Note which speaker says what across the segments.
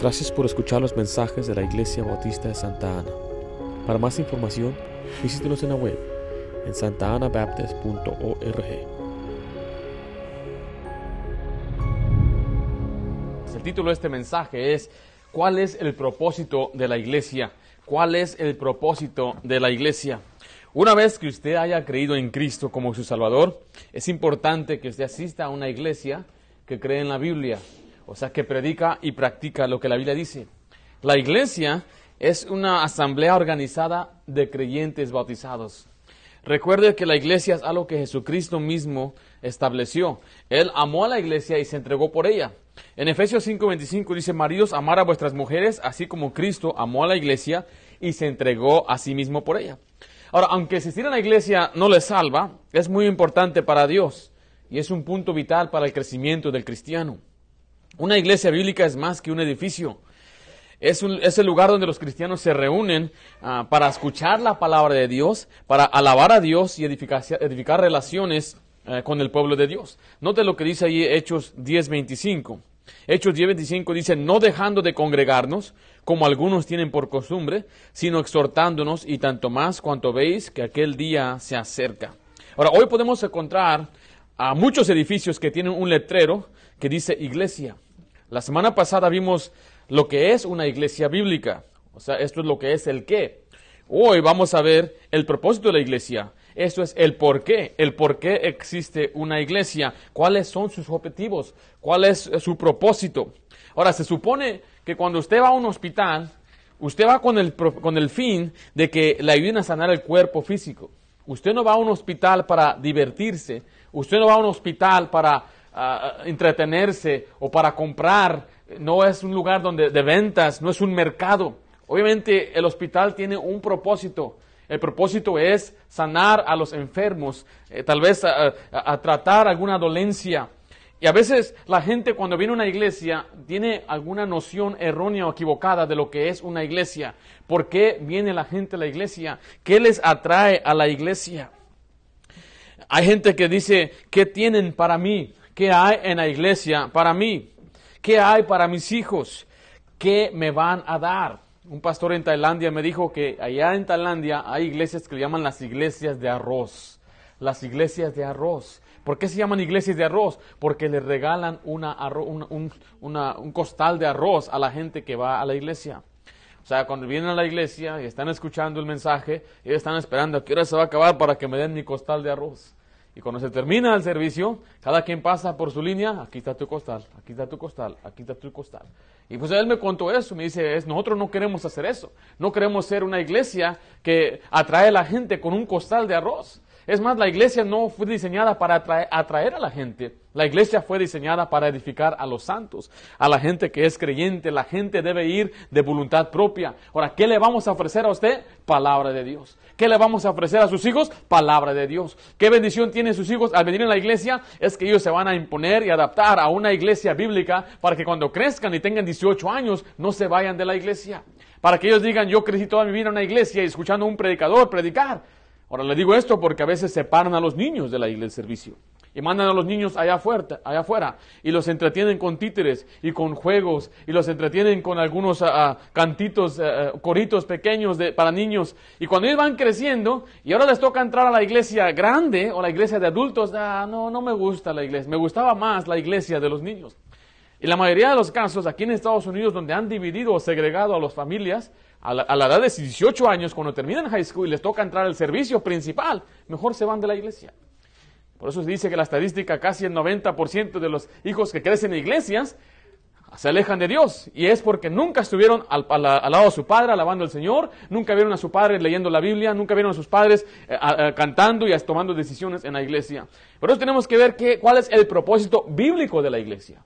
Speaker 1: Gracias por escuchar los mensajes de la Iglesia Bautista de Santa Ana. Para más información, visítenos en la web en santaanabaptist.org. El título de este mensaje es ¿Cuál es el propósito de la iglesia? ¿Cuál es el propósito de la iglesia? Una vez que usted haya creído en Cristo como su Salvador, es importante que usted asista a una iglesia que cree en la Biblia, o sea, que predica y practica lo que la Biblia dice. La iglesia es una asamblea organizada de creyentes bautizados. Recuerde que la iglesia es algo que Jesucristo mismo estableció. Él amó a la iglesia y se entregó por ella. En Efesios 5:25 dice, maridos, amar a vuestras mujeres, así como Cristo amó a la iglesia y se entregó a sí mismo por ella. Ahora, aunque existir en la iglesia no le salva, es muy importante para Dios y es un punto vital para el crecimiento del cristiano. Una iglesia bíblica es más que un edificio. Es, el lugar donde los cristianos se reúnen ah, para escuchar la palabra de Dios, para alabar a Dios y edificar, relaciones eh, con el pueblo de Dios. Note lo que dice ahí Hechos 10:25. Hechos 10:25 dice, no dejando de congregarnos, como algunos tienen por costumbre, sino exhortándonos y tanto más cuanto veis que aquel día se acerca. Ahora, hoy podemos encontrar a muchos edificios que tienen un letrero que dice iglesia. La semana pasada vimos lo que es una iglesia bíblica, o sea, esto es lo que es el qué. Hoy vamos a ver el propósito de la iglesia. Esto es el por qué, el por qué existe una iglesia, cuáles son sus objetivos, cuál es eh, su propósito. Ahora, se supone que cuando usted va a un hospital, usted va con el, con el fin de que le ayuden a sanar el cuerpo físico. Usted no va a un hospital para divertirse, usted no va a un hospital para entretenerse o para comprar, no es un lugar donde, de ventas, no es un mercado. Obviamente el hospital tiene un propósito. El propósito es sanar a los enfermos, eh, tal vez a, a, tratar alguna dolencia. Y a veces la gente cuando viene a una iglesia tiene alguna noción errónea o equivocada de lo que es una iglesia. ¿Por qué viene la gente a la iglesia? ¿Qué les atrae a la iglesia? Hay gente que dice, ¿qué tienen para mí? ¿Qué hay en la iglesia para mí? ¿Qué hay para mis hijos? ¿Qué me van a dar? Un pastor en Tailandia me dijo que allá en Tailandia hay iglesias que le llaman las iglesias de arroz. Las iglesias de arroz. ¿Por qué se llaman iglesias de arroz? Porque le regalan una un, un costal de arroz a la gente que va a la iglesia. O sea, cuando vienen a la iglesia y están escuchando el mensaje, ellos están esperando a qué hora se va a acabar para que me den mi costal de arroz. Y cuando se termina el servicio, cada quien pasa por su línea, aquí está tu costal, aquí está tu costal, aquí está tu costal. Y pues él me contó eso, me dice, es, nosotros no queremos hacer eso, no queremos ser una iglesia que atrae a la gente con un costal de arroz. Es más, la iglesia no fue diseñada para atraer, a la gente. La iglesia fue diseñada para edificar a los santos, a la gente que es creyente. La gente debe ir de voluntad propia. Ahora, ¿qué le vamos a ofrecer a usted? Palabra de Dios. ¿Qué le vamos a ofrecer a sus hijos? Palabra de Dios. ¿Qué bendición tienen sus hijos al venir a la iglesia? Es que ellos se van a imponer y adaptar a una iglesia bíblica para que cuando crezcan y tengan 18 años no se vayan de la iglesia. Para que ellos digan, yo crecí toda mi vida en una iglesia y escuchando a un predicador predicar. Ahora le digo esto porque a veces separan a los niños de la iglesia del servicio y mandan a los niños allá afuera, allá afuera y los entretienen con títeres y con juegos y los entretienen con algunos ah, ah, cantitos, ah, coritos pequeños para niños. Y cuando ellos van creciendo y ahora les toca entrar a la iglesia grande o la iglesia de adultos, ah, no, no me gusta la iglesia, me gustaba más la iglesia de los niños. Y la mayoría de los casos aquí en Estados Unidos donde han dividido o segregado a las familias a la, edad de 18 años, cuando terminan high school y les toca entrar al servicio principal, mejor se van de la iglesia. Por eso se dice que la estadística, casi el 90% de los hijos que crecen en iglesias, se alejan de Dios. Y es porque nunca estuvieron al, lado de su padre alabando al Señor, nunca vieron a su padre leyendo la Biblia, nunca vieron a sus padres eh, cantando y tomando decisiones en la iglesia. Por eso tenemos que ver que, cuál es el propósito bíblico de la iglesia.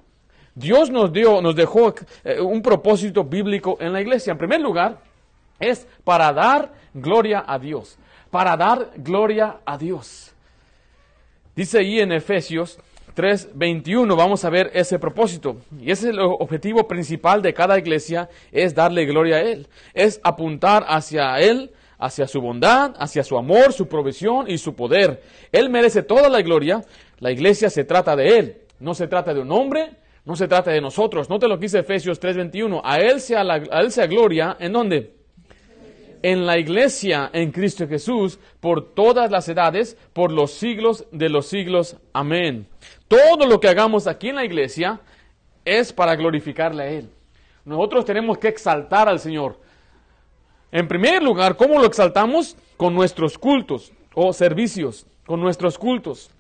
Speaker 1: Dios nos dio, nos dejó eh, un propósito bíblico en la iglesia. En primer lugar, es para dar gloria a Dios, para dar gloria a Dios. Dice ahí en Efesios 3:21, vamos a ver ese propósito. Y ese es el objetivo principal de cada iglesia, es darle gloria a Él, es apuntar hacia Él, hacia su bondad, hacia su amor, su provisión y su poder. Él merece toda la gloria, la iglesia se trata de Él, no se trata de un hombre, no se trata de nosotros. te lo que dice Efesios 3:21, a Él a él sea gloria, ¿en dónde? en la iglesia en Cristo Jesús por todas las edades, por los siglos de los siglos. Amén. Todo lo que hagamos aquí en la iglesia es para glorificarle a Él. Nosotros tenemos que exaltar al Señor. En primer lugar, ¿cómo lo exaltamos? Con nuestros cultos o servicios, con nuestros cultos.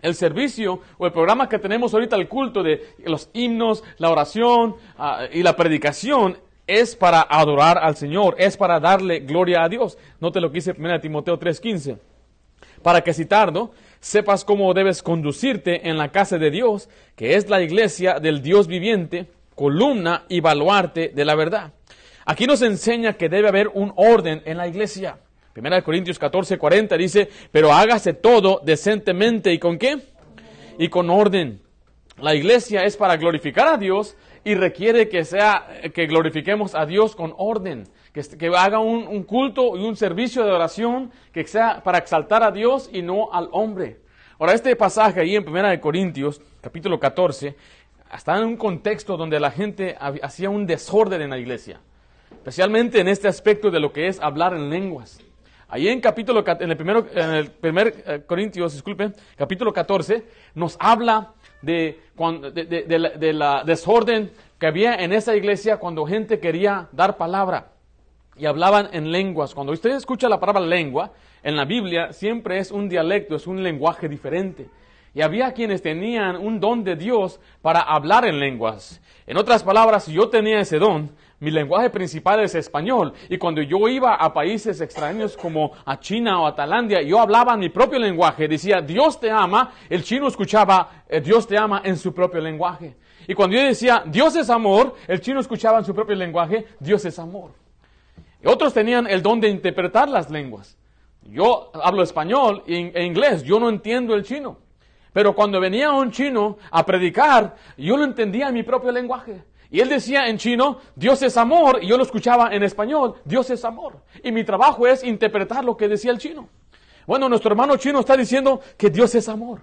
Speaker 1: El servicio o el programa que tenemos ahorita, el culto de los himnos, la oración ah, y la predicación, es para adorar al Señor, es para darle gloria a Dios. No te lo quise 1 Timoteo 3:15. Para que si tardo, sepas cómo debes conducirte en la casa de Dios, que es la iglesia del Dios viviente, columna y baluarte de la verdad. Aquí nos enseña que debe haber un orden en la iglesia. 1 Corintios 14, 40 dice, pero hágase todo decentemente y con qué? Y con orden. La iglesia es para glorificar a Dios, y requiere que sea, que glorifiquemos a Dios con orden, que, que haga un, culto y un servicio de oración que sea para exaltar a Dios y no al hombre. Ahora, este pasaje ahí en Primera de Corintios, capítulo 14, está en un contexto donde la gente hacía un desorden en la iglesia, especialmente en este aspecto de lo que es hablar en lenguas. Ahí en capítulo en el primer eh, Corintios, disculpen, capítulo 14 nos habla de, la, desorden que había en esa iglesia cuando gente quería dar palabra y hablaban en lenguas. Cuando usted escucha la palabra lengua en la Biblia siempre es un dialecto, es un lenguaje diferente. Y había quienes tenían un don de Dios para hablar en lenguas. En otras palabras, yo tenía ese don, mi lenguaje principal es español. Y cuando yo iba a países extraños como a China o a Tailandia, yo hablaba mi propio lenguaje. Decía, Dios te ama. El chino escuchaba, eh, Dios te ama en su propio lenguaje. Y cuando yo decía, Dios es amor, el chino escuchaba en su propio lenguaje, Dios es amor. otros tenían el don de interpretar las lenguas. Yo hablo español e, e inglés, yo no entiendo el chino. Pero cuando venía un chino a predicar, yo lo entendía en mi propio lenguaje. Y él decía en chino, Dios es amor, y yo lo escuchaba en español, Dios es amor. Y mi trabajo es interpretar lo que decía el chino. Bueno, nuestro hermano chino está diciendo que Dios es amor.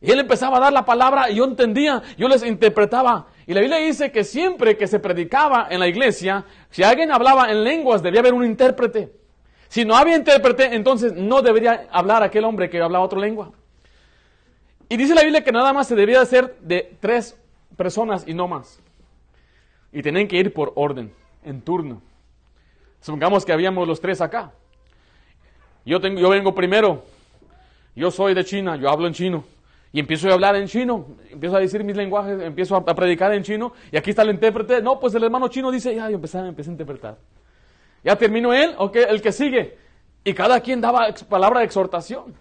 Speaker 1: Y él empezaba a dar la palabra y yo entendía, yo les interpretaba. Y la Biblia dice que siempre que se predicaba en la iglesia, si alguien hablaba en lenguas, debía haber un intérprete. Si no había intérprete, entonces no debería hablar aquel hombre que hablaba otra lengua. Y dice la Biblia que nada más se debía hacer de tres personas y no más. Y tenían que ir por orden, en turno. Supongamos que habíamos los tres acá. Yo, tengo, yo vengo primero. Yo soy de China, yo hablo en chino. Y empiezo a hablar en chino, empiezo a decir mis lenguajes, empiezo a, predicar en chino. Y aquí está el intérprete. No, pues el hermano chino dice, ya, yo empecé, a interpretar. Ya terminó él, ok, el que sigue. Y cada quien daba palabra de exhortación.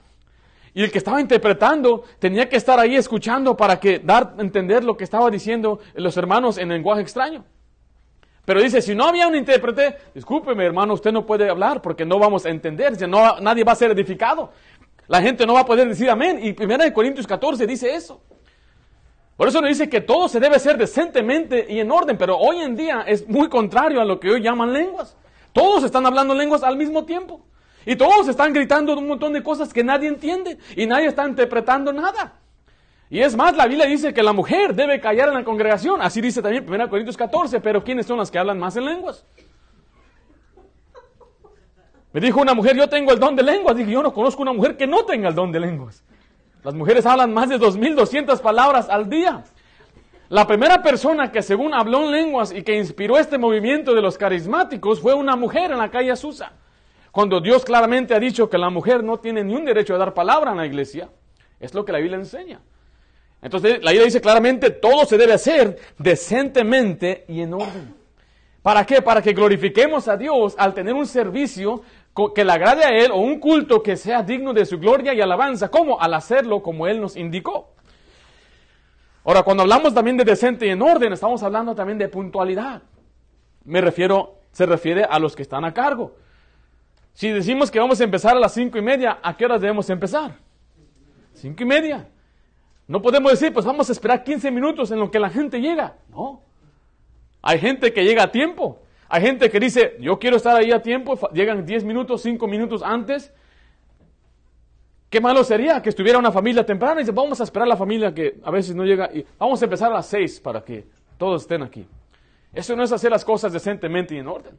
Speaker 1: Y el que estaba interpretando tenía que estar ahí escuchando para que dar entender lo que estaba diciendo los hermanos en lenguaje extraño. Pero dice, si no había un intérprete, discúlpeme hermano, usted no puede hablar porque no vamos a entender, no, nadie va a ser edificado. La gente no va a poder decir amén. Y 1 Corintios 14 dice eso. Por eso nos dice que todo se debe hacer decentemente y en orden, pero hoy en día es muy contrario a lo que hoy llaman lenguas. Todos están hablando lenguas al mismo tiempo. Y todos están gritando un montón de cosas que nadie entiende y nadie está interpretando nada. Y es más, la Biblia dice que la mujer debe callar en la congregación. Así dice también 1 Corintios 14, pero ¿quiénes son las que hablan más en lenguas? Me dijo una mujer, yo tengo el don de lenguas. Dije, yo no conozco una mujer que no tenga el don de lenguas. Las mujeres hablan más de 2.200 palabras al día. La primera persona que según habló en lenguas y que inspiró este movimiento de los carismáticos fue una mujer en la calle Susa. Cuando Dios claramente ha dicho que la mujer no tiene ni un derecho de dar palabra en la iglesia, es lo que la Biblia enseña. Entonces la Biblia dice claramente, todo se debe hacer decentemente y en orden. ¿Para qué? Para que glorifiquemos a Dios al tener un servicio que le agrade a Él o un culto que sea digno de su gloria y alabanza. ¿Cómo? Al hacerlo como Él nos indicó. Ahora, cuando hablamos también de decente y en orden, estamos hablando también de puntualidad. Me refiero, se refiere a los que están a cargo. Si decimos que vamos a empezar a las cinco y media, ¿a qué horas debemos empezar? Cinco y media. No podemos decir, pues vamos a esperar 15 minutos en lo que la gente llega. No. Hay gente que llega a tiempo. Hay gente que dice, yo quiero estar ahí a tiempo, llegan 10 minutos, cinco minutos antes. Qué malo sería que estuviera una familia temprana y dice, vamos a esperar a la familia que a veces no llega y vamos a empezar a las 6 para que todos estén aquí. Eso no es hacer las cosas decentemente y en orden.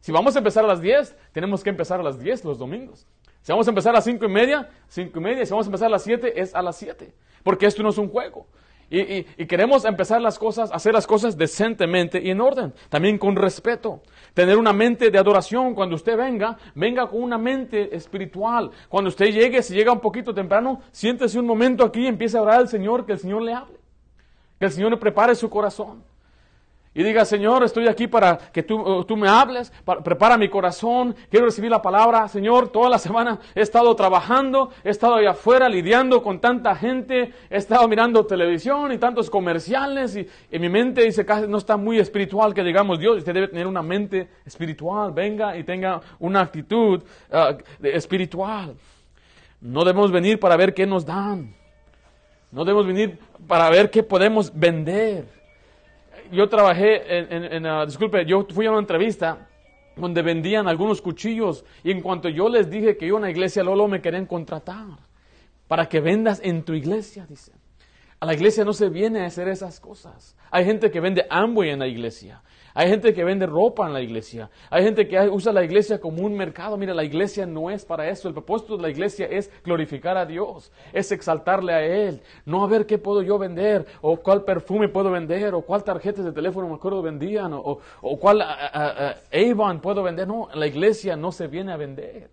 Speaker 1: Si vamos a empezar a las 10, tenemos que empezar a las 10 los domingos. Si vamos a empezar a las 5 y media, 5 y media. Si vamos a empezar a las 7, es a las 7. Porque esto no es un juego. Y, queremos empezar las cosas, hacer las cosas decentemente y en orden, también con respeto. Tener una mente de adoración. Cuando usted venga, venga con una mente espiritual. Cuando usted llegue, si llega un poquito temprano, siéntese un momento aquí y empiece a orar al Señor, que el Señor le hable. Que el Señor le prepare su corazón. Y diga, Señor, estoy aquí para que tú, oh, me hables, prepara mi corazón, quiero recibir la palabra. Señor, toda la semana he estado trabajando, he estado allá afuera lidiando con tanta gente, he estado mirando televisión y tantos comerciales y, en mi mente dice, no está muy espiritual que digamos Dios, usted debe tener una mente espiritual, venga y tenga una actitud ah, espiritual. No debemos venir para ver qué nos dan, no debemos venir para ver qué podemos vender yo trabajé en, ah, disculpe, yo fui a una entrevista donde vendían algunos cuchillos y en cuanto yo les dije que iba a una iglesia Lolo me querían contratar para que vendas en tu iglesia, dice. A la iglesia no se viene a hacer esas cosas. Hay gente que vende Amway en la iglesia. Hay gente que vende ropa en la iglesia. Hay gente que usa la iglesia como un mercado. Mira, la iglesia no es para eso. El propósito de la iglesia es glorificar a Dios, es exaltarle a Él. No a ver qué puedo yo vender, o cuál perfume puedo vender, o cuál tarjetas de teléfono me acuerdo vendían, o, cuál Avon puedo vender. No, la iglesia no se viene a vender.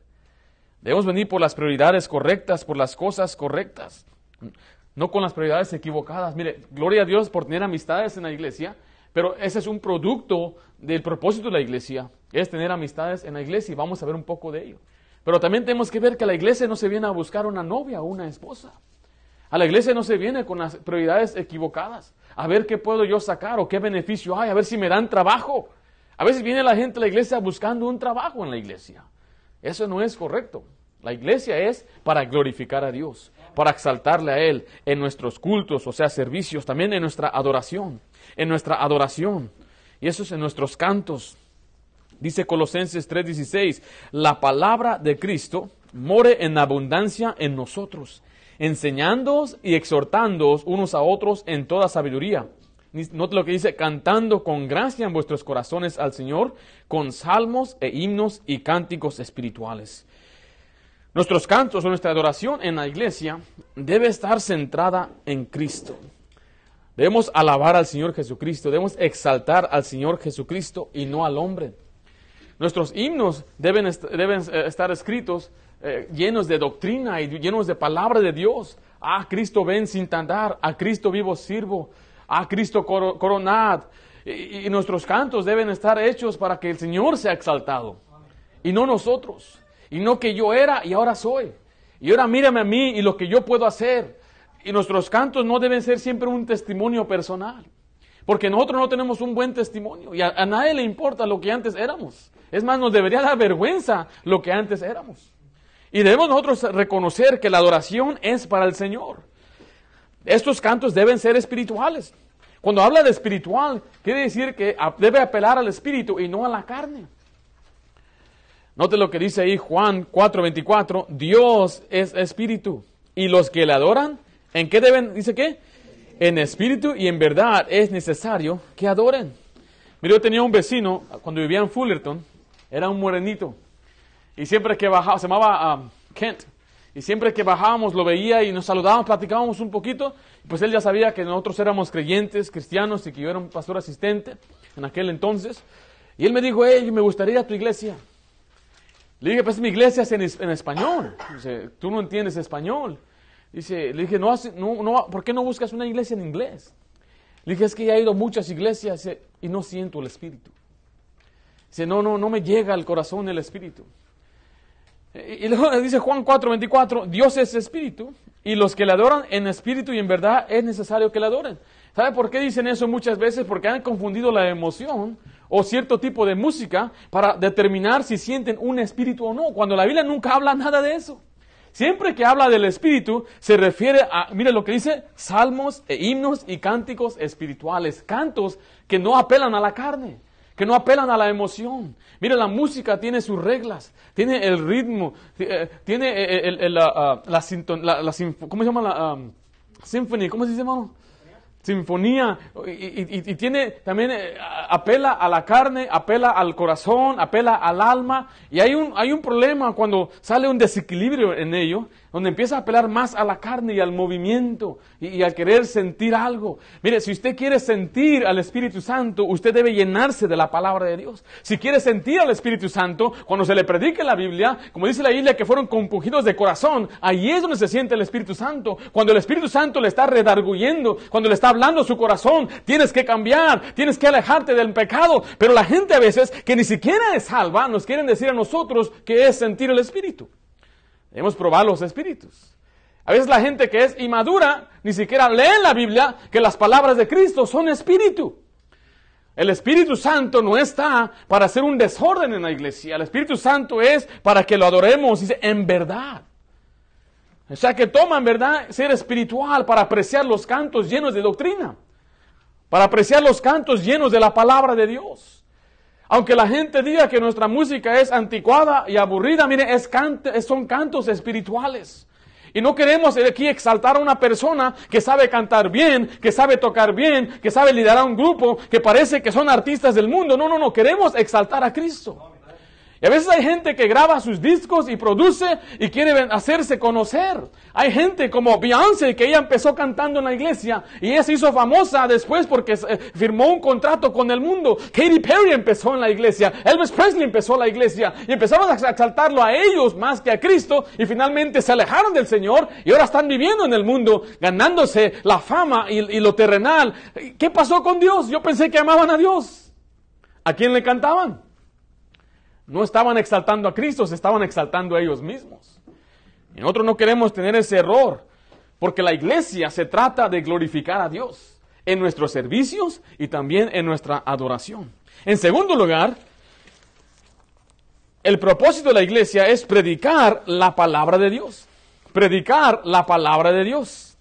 Speaker 1: Debemos venir por las prioridades correctas, por las cosas correctas, no con las prioridades equivocadas. Mire, gloria a Dios por tener amistades en la iglesia pero ese es un producto del propósito de la iglesia, es tener amistades en la iglesia y vamos a ver un poco de ello. Pero también tenemos que ver que a la iglesia no se viene a buscar una novia o una esposa. A la iglesia no se viene con las prioridades equivocadas. A ver qué puedo yo sacar o qué beneficio hay, a ver si me dan trabajo. A veces viene la gente a la iglesia buscando un trabajo en la iglesia. Eso no es correcto. La iglesia es para glorificar a Dios, para exaltarle a Él en nuestros cultos, o sea, servicios, también en nuestra adoración en nuestra adoración. Y eso es en nuestros cantos. Dice Colosenses 3:16, la palabra de Cristo more en abundancia en nosotros, enseñándoos y exhortándoos unos a otros en toda sabiduría. Note lo que dice, cantando con gracia en vuestros corazones al Señor, con salmos e himnos y cánticos espirituales. Nuestros cantos o nuestra adoración en la iglesia debe estar centrada en Cristo. Debemos alabar al Señor Jesucristo, debemos exaltar al Señor Jesucristo y no al hombre. Nuestros himnos deben, deben eh, estar escritos eh, llenos de doctrina y llenos de palabra de Dios. A ah, Cristo ven sin tandar, a ah, Cristo vivo sirvo, a ah, Cristo coronad. Y, y, nuestros cantos deben estar hechos para que el Señor sea exaltado y no nosotros. Y no que yo era y ahora soy. Y ahora mírame a mí y lo que yo puedo hacer. Y nuestros cantos no deben ser siempre un testimonio personal, porque nosotros no tenemos un buen testimonio y a, nadie le importa lo que antes éramos. Es más, nos debería dar vergüenza lo que antes éramos. Y debemos nosotros reconocer que la adoración es para el Señor. Estos cantos deben ser espirituales. Cuando habla de espiritual, quiere decir que debe apelar al espíritu y no a la carne. Note lo que dice ahí Juan 4:24, Dios es espíritu y los que le adoran ¿En qué deben, dice qué? En espíritu y en verdad es necesario que adoren. Mira, yo tenía un vecino, cuando vivía en Fullerton, era un morenito. Y siempre que bajaba, se llamaba um, Kent. Y siempre que bajábamos lo veía y nos saludábamos, platicábamos un poquito. Pues él ya sabía que nosotros éramos creyentes, cristianos y que yo era un pastor asistente en aquel entonces. Y él me dijo, hey, me gustaría tu iglesia. Le dije, pues mi iglesia es en, español. Dice, tú no entiendes español. Dice, le dije, no, no, no, ¿por qué no buscas una iglesia en inglés? Le dije, es que ya he ido a muchas iglesias eh, y no siento el Espíritu. Dice, no, no, no me llega al corazón el Espíritu. Y luego dice Juan 4, 24, Dios es Espíritu y los que le adoran en Espíritu y en verdad es necesario que le adoren. ¿Sabe por qué dicen eso muchas veces? Porque han confundido la emoción o cierto tipo de música para determinar si sienten un espíritu o no, cuando la Biblia nunca habla nada de eso. Siempre que habla del Espíritu, se refiere a, mire lo que dice, salmos e himnos y cánticos espirituales, cantos que no apelan a la carne, que no apelan a la emoción. Mire, la música tiene sus reglas, tiene el ritmo, eh, tiene eh, ah, la, la, la, ¿cómo se llama la ah, ¿Cómo se dice, hermano? sinfonía y, tiene también eh, apela a la carne, apela al corazón, apela al alma y hay un, hay un problema cuando sale un desequilibrio en ello, donde empieza a apelar más a la carne y al movimiento y, al querer sentir algo. Mire, si usted quiere sentir al Espíritu Santo, usted debe llenarse de la palabra de Dios. Si quiere sentir al Espíritu Santo, cuando se le predique la Biblia, como dice la Biblia, que fueron compungidos de corazón, ahí es donde se siente el Espíritu Santo. Cuando el Espíritu Santo le está redarguyendo, cuando le está hablando su corazón, tienes que cambiar, tienes que alejarte del pecado. Pero la gente a veces que ni siquiera es salva, nos quieren decir a nosotros que es sentir el Espíritu. Debemos probar los espíritus. A veces la gente que es inmadura ni siquiera lee en la Biblia que las palabras de Cristo son espíritu. El Espíritu Santo no está para hacer un desorden en la iglesia. El Espíritu Santo es para que lo adoremos, dice, en verdad. O sea que en ¿verdad?, ser espiritual para apreciar los cantos llenos de doctrina, para apreciar los cantos llenos de la palabra de Dios. Aunque la gente diga que nuestra música es anticuada y aburrida, mire, es son cantos espirituales. Y no queremos aquí exaltar a una persona que sabe cantar bien, que sabe tocar bien, que sabe liderar a un grupo, que parece que son artistas del mundo. No, no, no, queremos exaltar a Cristo. Y a veces hay gente que graba sus discos y produce y quiere hacerse conocer. Hay gente como Beyoncé que ella empezó cantando en la iglesia y ella se hizo famosa después porque eh, firmó un contrato con el mundo. Katy Perry empezó en la iglesia, Elvis Presley empezó en la iglesia y empezaron a exaltarlo a ellos más que a Cristo y finalmente se alejaron del Señor y ahora están viviendo en el mundo ganándose la fama y, y lo terrenal. ¿Qué pasó con Dios? Yo pensé que amaban a Dios. ¿A quién le cantaban? No estaban exaltando a Cristo, se estaban exaltando a ellos mismos. Y nosotros no queremos tener ese error, porque la iglesia se trata de glorificar a Dios en nuestros servicios y también en nuestra adoración. En segundo lugar, el propósito de la iglesia es predicar la palabra de Dios. Predicar la palabra de Dios.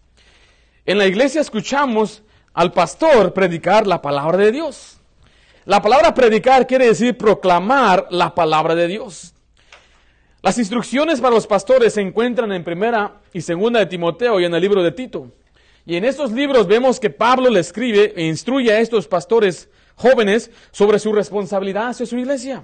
Speaker 1: En la iglesia escuchamos al pastor predicar la palabra de Dios. La palabra predicar quiere decir proclamar la palabra de Dios. Las instrucciones para los pastores se encuentran en primera y segunda de Timoteo y en el libro de Tito. Y en estos libros vemos que Pablo le escribe e instruye a estos pastores jóvenes sobre su responsabilidad hacia su iglesia.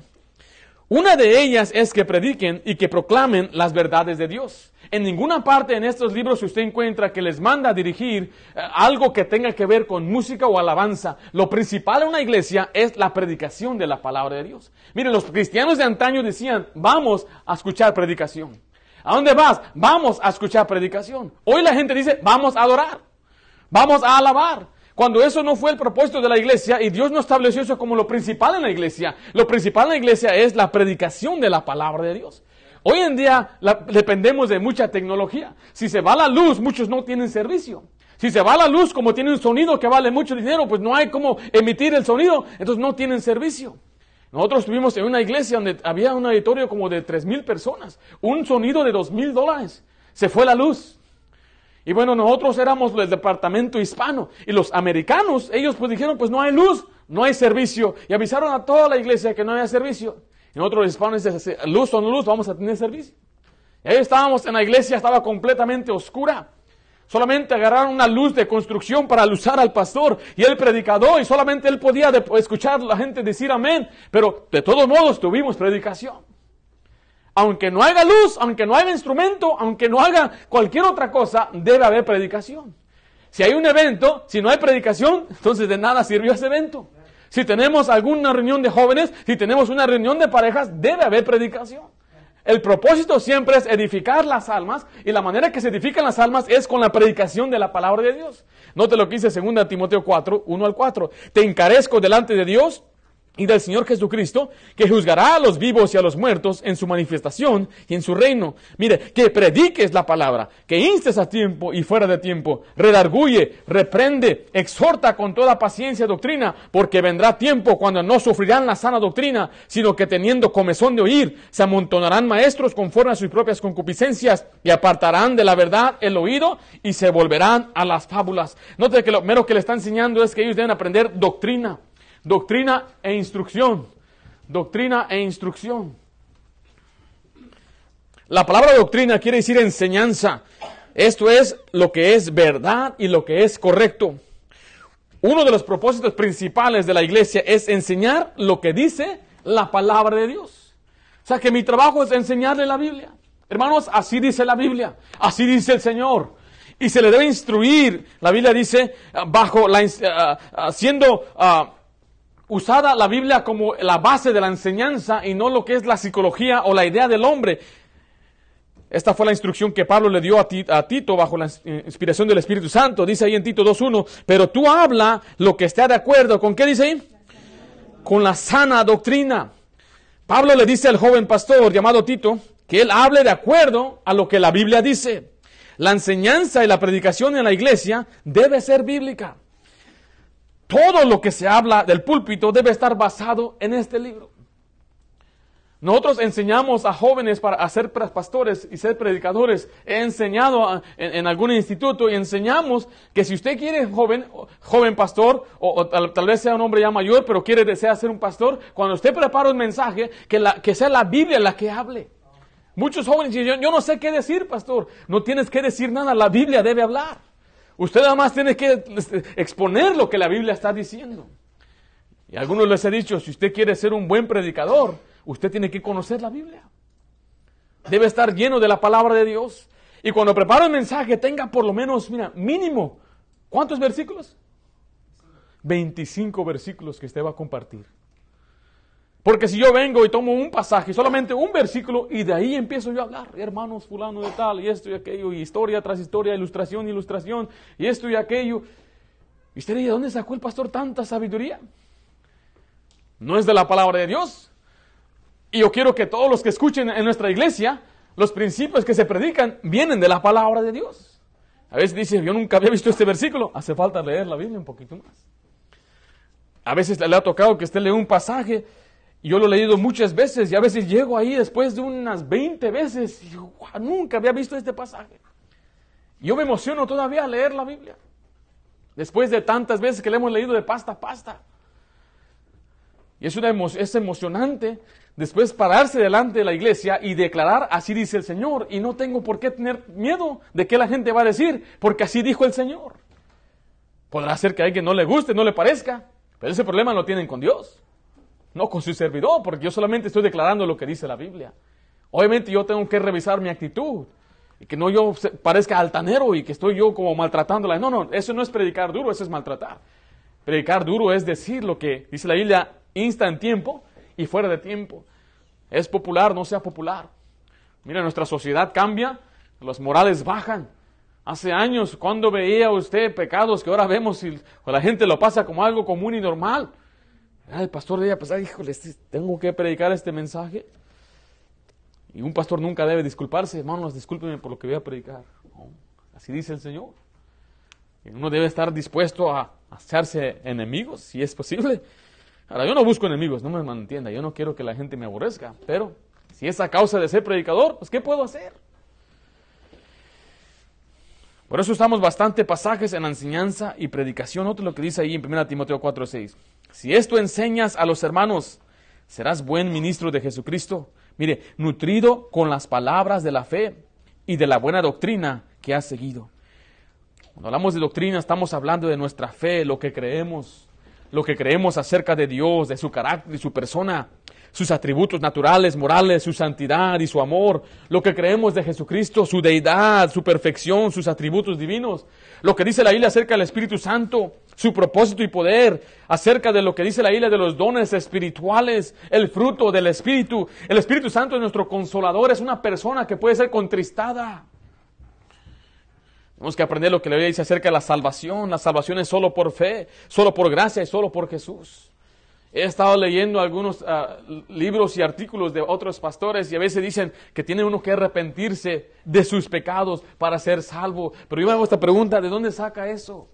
Speaker 1: Una de ellas es que prediquen y que proclamen las verdades de Dios. En ninguna parte en estos libros usted encuentra que les manda a dirigir eh, algo que tenga que ver con música o alabanza. Lo principal en una iglesia es la predicación de la palabra de Dios. Miren, los cristianos de antaño decían, vamos a escuchar predicación. ¿A dónde vas? Vamos a escuchar predicación. Hoy la gente dice, vamos a adorar, vamos a alabar. Cuando eso no fue el propósito de la iglesia y Dios no estableció eso como lo principal en la iglesia, lo principal en la iglesia es la predicación de la palabra de Dios. Hoy en día dependemos de mucha tecnología. Si se va la luz, muchos no tienen servicio. Si se va la luz, como tiene un sonido que vale mucho dinero, pues no hay cómo emitir el sonido, entonces no tienen servicio. Nosotros estuvimos en una iglesia donde había un auditorio como de tres mil personas, un sonido de dos mil dólares. Se fue la luz. Y bueno, nosotros éramos del departamento hispano y los americanos, ellos pues dijeron, pues no hay luz, no hay servicio. Y avisaron a toda la iglesia que no había servicio en otros hispanos dice, luz o no luz, vamos a tener servicio. Y ahí estábamos en la iglesia, estaba completamente oscura. Solamente agarraron una luz de construcción para alusar al pastor y el predicador y solamente él podía escuchar a la gente decir amén. Pero de todos modos tuvimos predicación. Aunque no haga luz, aunque no haya instrumento, aunque no haga cualquier otra cosa, debe haber predicación. Si hay un evento, si no hay predicación, entonces de nada sirvió ese evento. Si tenemos alguna reunión de jóvenes, si tenemos una reunión de parejas, debe haber predicación. El propósito siempre es edificar las almas y la manera que se edifican las almas es con la predicación de la palabra de Dios. te lo que dice 2 Timoteo 4, 1 al 4. Te encarezco delante de Dios y del Señor Jesucristo, que juzgará a los vivos y a los muertos en su manifestación y en su reino. Mire, que prediques la palabra, que instes a tiempo y fuera de tiempo, redarguye, reprende, exhorta con toda paciencia doctrina, porque vendrá tiempo cuando no sufrirán la sana doctrina, sino que teniendo comezón de oír, se amontonarán maestros conforme a sus propias concupiscencias y apartarán de la verdad el oído y se volverán a las fábulas. Note que lo primero que le está enseñando es que ellos deben aprender doctrina. Doctrina e instrucción. Doctrina e instrucción. La palabra doctrina quiere decir enseñanza. Esto es lo que es verdad y lo que es correcto. Uno de los propósitos principales de la iglesia es enseñar lo que dice la palabra de Dios. O sea que mi trabajo es enseñarle la Biblia. Hermanos, así dice la Biblia, así dice el Señor. Y se le debe instruir. La Biblia dice, ah, bajo la, ah, ah, siendo usada la Biblia como la base de la enseñanza y no lo que es la psicología o la idea del hombre. Esta fue la instrucción que Pablo le dio a, Tito bajo la eh, inspiración del Espíritu Santo. Dice ahí en Tito 2.1, pero tú habla lo que está de acuerdo. ¿Con qué dice ahí? Con la sana doctrina. Pablo le dice al joven pastor llamado Tito que él hable de acuerdo a lo que la Biblia dice. La enseñanza y la predicación en la iglesia debe ser bíblica todo lo que se habla del púlpito debe estar basado en este libro. Nosotros enseñamos a jóvenes para hacer pastores y ser predicadores. He enseñado en, algún instituto y enseñamos que si usted quiere joven, joven pastor, o, tal, vez sea un hombre ya mayor, pero quiere desea ser un pastor, cuando usted prepara un mensaje, que, la, sea la Biblia la que hable. Muchos jóvenes dicen, yo no sé qué decir, pastor. No tienes que decir nada, la Biblia debe hablar. Usted además tiene que exponer lo que la Biblia está diciendo. Y algunos les he dicho, si usted quiere ser un buen predicador, usted tiene que conocer la Biblia. Debe estar lleno de la palabra de Dios. Y cuando prepara el mensaje, tenga por lo menos, mira, mínimo, ¿cuántos versículos? 25 versículos que usted va a compartir. Porque si yo vengo y tomo un pasaje, solamente un versículo, y de ahí empiezo yo a hablar, hermanos fulano de tal, y esto y aquello, y historia tras historia, ilustración, ilustración, y esto y aquello. ¿Y usted diría, dónde sacó el pastor tanta sabiduría? No es de la palabra de Dios. Y yo quiero que todos los que escuchen en nuestra iglesia, los principios que se predican vienen de la palabra de Dios. A veces dice, yo nunca había visto este versículo, hace falta leer la Biblia un poquito más. A veces le ha tocado que usted lee un pasaje yo lo he leído muchas veces y a veces llego ahí después de unas 20 veces y nunca había visto este pasaje. Yo me emociono todavía a leer la Biblia. Después de tantas veces que le hemos leído de pasta a pasta. Y es, una es emocionante después pararse delante de la iglesia y declarar, así dice el Señor, y no tengo por qué tener miedo de qué la gente va a decir, porque así dijo el Señor. Podrá ser que a alguien no le guste, no le parezca, pero ese problema lo tienen con Dios no con su servidor, porque yo solamente estoy declarando lo que dice la Biblia. Obviamente yo tengo que revisar mi actitud y que no yo parezca altanero y que estoy yo como maltratándola. No, no, eso no es predicar duro, eso es maltratar. Predicar duro es decir lo que dice la Biblia insta en tiempo y fuera de tiempo. Es popular, no sea popular. Mira, nuestra sociedad cambia, los morales bajan. Hace años, cuando veía usted pecados que ahora vemos y la gente lo pasa como algo común y normal? el pastor pues, dijo híjole, tengo que predicar este mensaje. Y un pastor nunca debe disculparse, hermanos, discúlpenme por lo que voy a predicar. así dice el Señor. Uno debe estar dispuesto a hacerse enemigos, si es posible. Ahora, yo no busco enemigos, no me malentienda, yo no quiero que la gente me aborrezca, pero si es a causa de ser predicador, pues ¿qué puedo hacer? Por eso usamos bastante pasajes en la enseñanza y predicación. Note lo que dice ahí en 1 Timoteo 46 Si esto enseñas a los hermanos, serás buen ministro de Jesucristo. Mire, nutrido con las palabras de la fe y de la buena doctrina que has seguido. Cuando hablamos de doctrina, estamos hablando de nuestra fe, lo que creemos, lo que creemos acerca de Dios, de su carácter y su persona sus atributos naturales, morales, su santidad y su amor, lo que creemos de Jesucristo, su deidad, su perfección, sus atributos divinos, lo que dice la Biblia acerca del Espíritu Santo, su propósito y poder, acerca de lo que dice la isla de los dones espirituales, el fruto del Espíritu. El Espíritu Santo es nuestro consolador, es una persona que puede ser contristada. Tenemos que aprender lo que la Biblia dice acerca de la salvación. La salvación es solo por fe, solo por gracia y solo por Jesús. He estado leyendo algunos ah, libros y artículos de otros pastores y a veces dicen que tiene uno que arrepentirse de sus pecados para ser salvo. Pero yo me hago esta pregunta, ¿de dónde saca eso?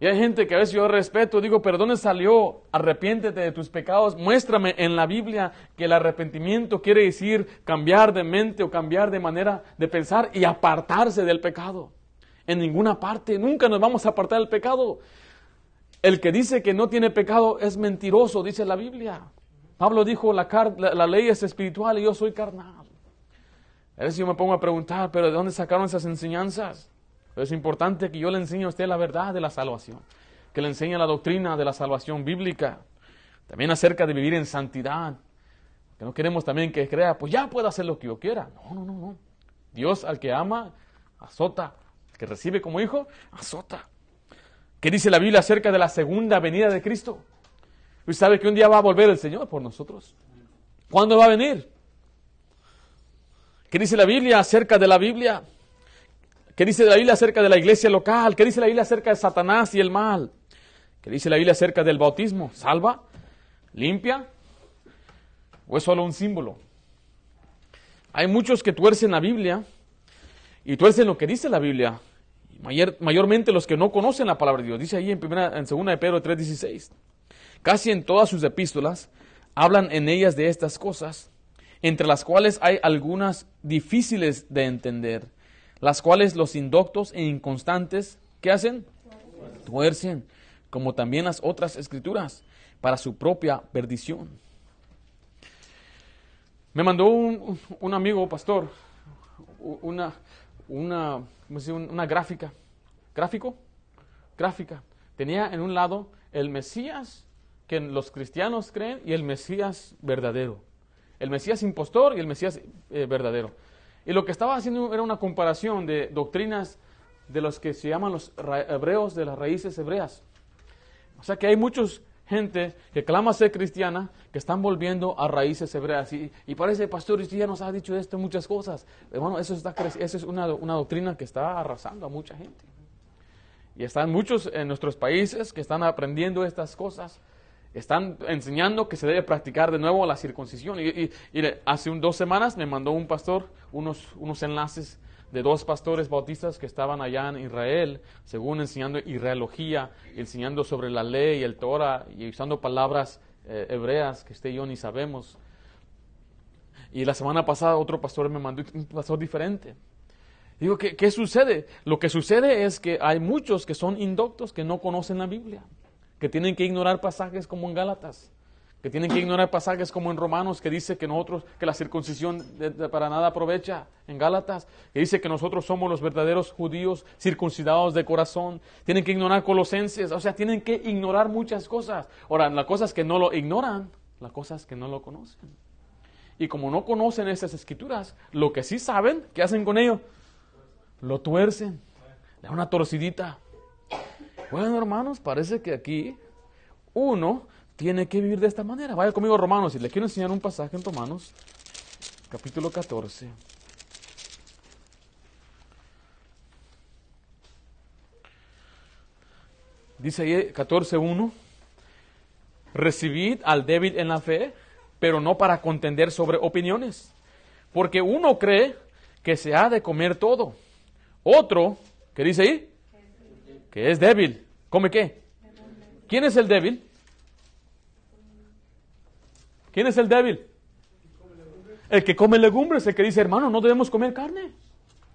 Speaker 1: Y hay gente que a veces yo respeto, digo, pero ¿dónde salió? Arrepiéntete de tus pecados. Muéstrame en la Biblia que el arrepentimiento quiere decir cambiar de mente o cambiar de manera de pensar y apartarse del pecado. En ninguna parte, nunca nos vamos a apartar del pecado. El que dice que no tiene pecado es mentiroso, dice la Biblia. Pablo dijo, la, ley es espiritual y yo soy carnal. A veces yo me pongo a preguntar, pero ¿de dónde sacaron esas enseñanzas? Pero es importante que yo le enseñe a usted la verdad de la salvación, que le enseñe la doctrina de la salvación bíblica, también acerca de vivir en santidad, que no queremos también que crea, pues ya puedo hacer lo que yo quiera. No, no, no, no. Dios al que ama, azota. Al que recibe como hijo, azota. ¿Qué dice la Biblia acerca de la segunda venida de Cristo? ¿Usted pues, sabe que un día va a volver el Señor por nosotros? ¿Cuándo va a venir? ¿Qué dice la Biblia acerca de la Biblia? ¿Qué dice la Biblia acerca de la iglesia local? ¿Qué dice la Biblia acerca de Satanás y el mal? ¿Qué dice la Biblia acerca del bautismo? ¿Salva? ¿Limpia? ¿O es solo un símbolo? Hay muchos que tuercen la Biblia y tuercen lo que dice la Biblia mayormente los que no conocen la palabra de Dios. Dice ahí en, primera, en segunda de Pedro 3:16. Casi en todas sus epístolas hablan en ellas de estas cosas, entre las cuales hay algunas difíciles de entender, las cuales los indoctos e inconstantes, ¿qué hacen? Tuercen, como también las otras escrituras, para su propia perdición. Me mandó un, un amigo, pastor, una, una, una gráfica. ¿Gráfico? Gráfica. Tenía en un lado el Mesías que los cristianos creen y el Mesías verdadero. El Mesías impostor y el Mesías eh, verdadero. Y lo que estaba haciendo era una comparación de doctrinas de los que se llaman los hebreos de las raíces hebreas. O sea que hay muchos gente que clama ser cristiana, que están volviendo a raíces hebreas. Y, parece, pastor, usted ya nos ha dicho esto, muchas cosas. Bueno, eso, está, eso es una, doctrina que está arrasando a mucha gente. Y están muchos en nuestros países que están aprendiendo estas cosas. Están enseñando que se debe practicar de nuevo la circuncisión. Y, hace un, dos semanas me mandó un pastor unos, unos enlaces de dos pastores bautistas que estaban allá en Israel, según enseñando israelogía, enseñando sobre la ley, y el Torah y usando palabras eh, hebreas que usted y yo ni sabemos. Y la semana pasada otro pastor me mandó un pastor diferente. Digo, ¿qué, ¿qué, sucede? Lo que sucede es que hay muchos que son indoctos que no conocen la Biblia, que tienen que ignorar pasajes como en Gálatas, que tienen que ignorar pasajes como en Romanos que dice que nosotros, que la circuncisión para nada aprovecha, en Gálatas, que dice que nosotros somos los verdaderos judíos circuncidados de corazón, tienen que ignorar Colosenses, o sea, tienen que ignorar muchas cosas. Ahora, las cosas que no lo ignoran, las cosas que no lo conocen. Y como no conocen esas escrituras, lo que sí saben, ¿qué hacen con ello? Lo tuercen, le dan una torcidita. Bueno, hermanos, parece que aquí uno tiene que vivir de esta manera. Vaya conmigo Romanos y le quiero enseñar un pasaje en Romanos, capítulo 14. Dice ahí 14.1, recibid al débil en la fe, pero no para contender sobre opiniones, porque uno cree que se ha de comer todo. Otro, que dice ahí? Que es débil. ¿Come qué? ¿Quién es el débil? ¿Quién es el débil? El que come legumbres, el que dice, hermano, no debemos comer carne.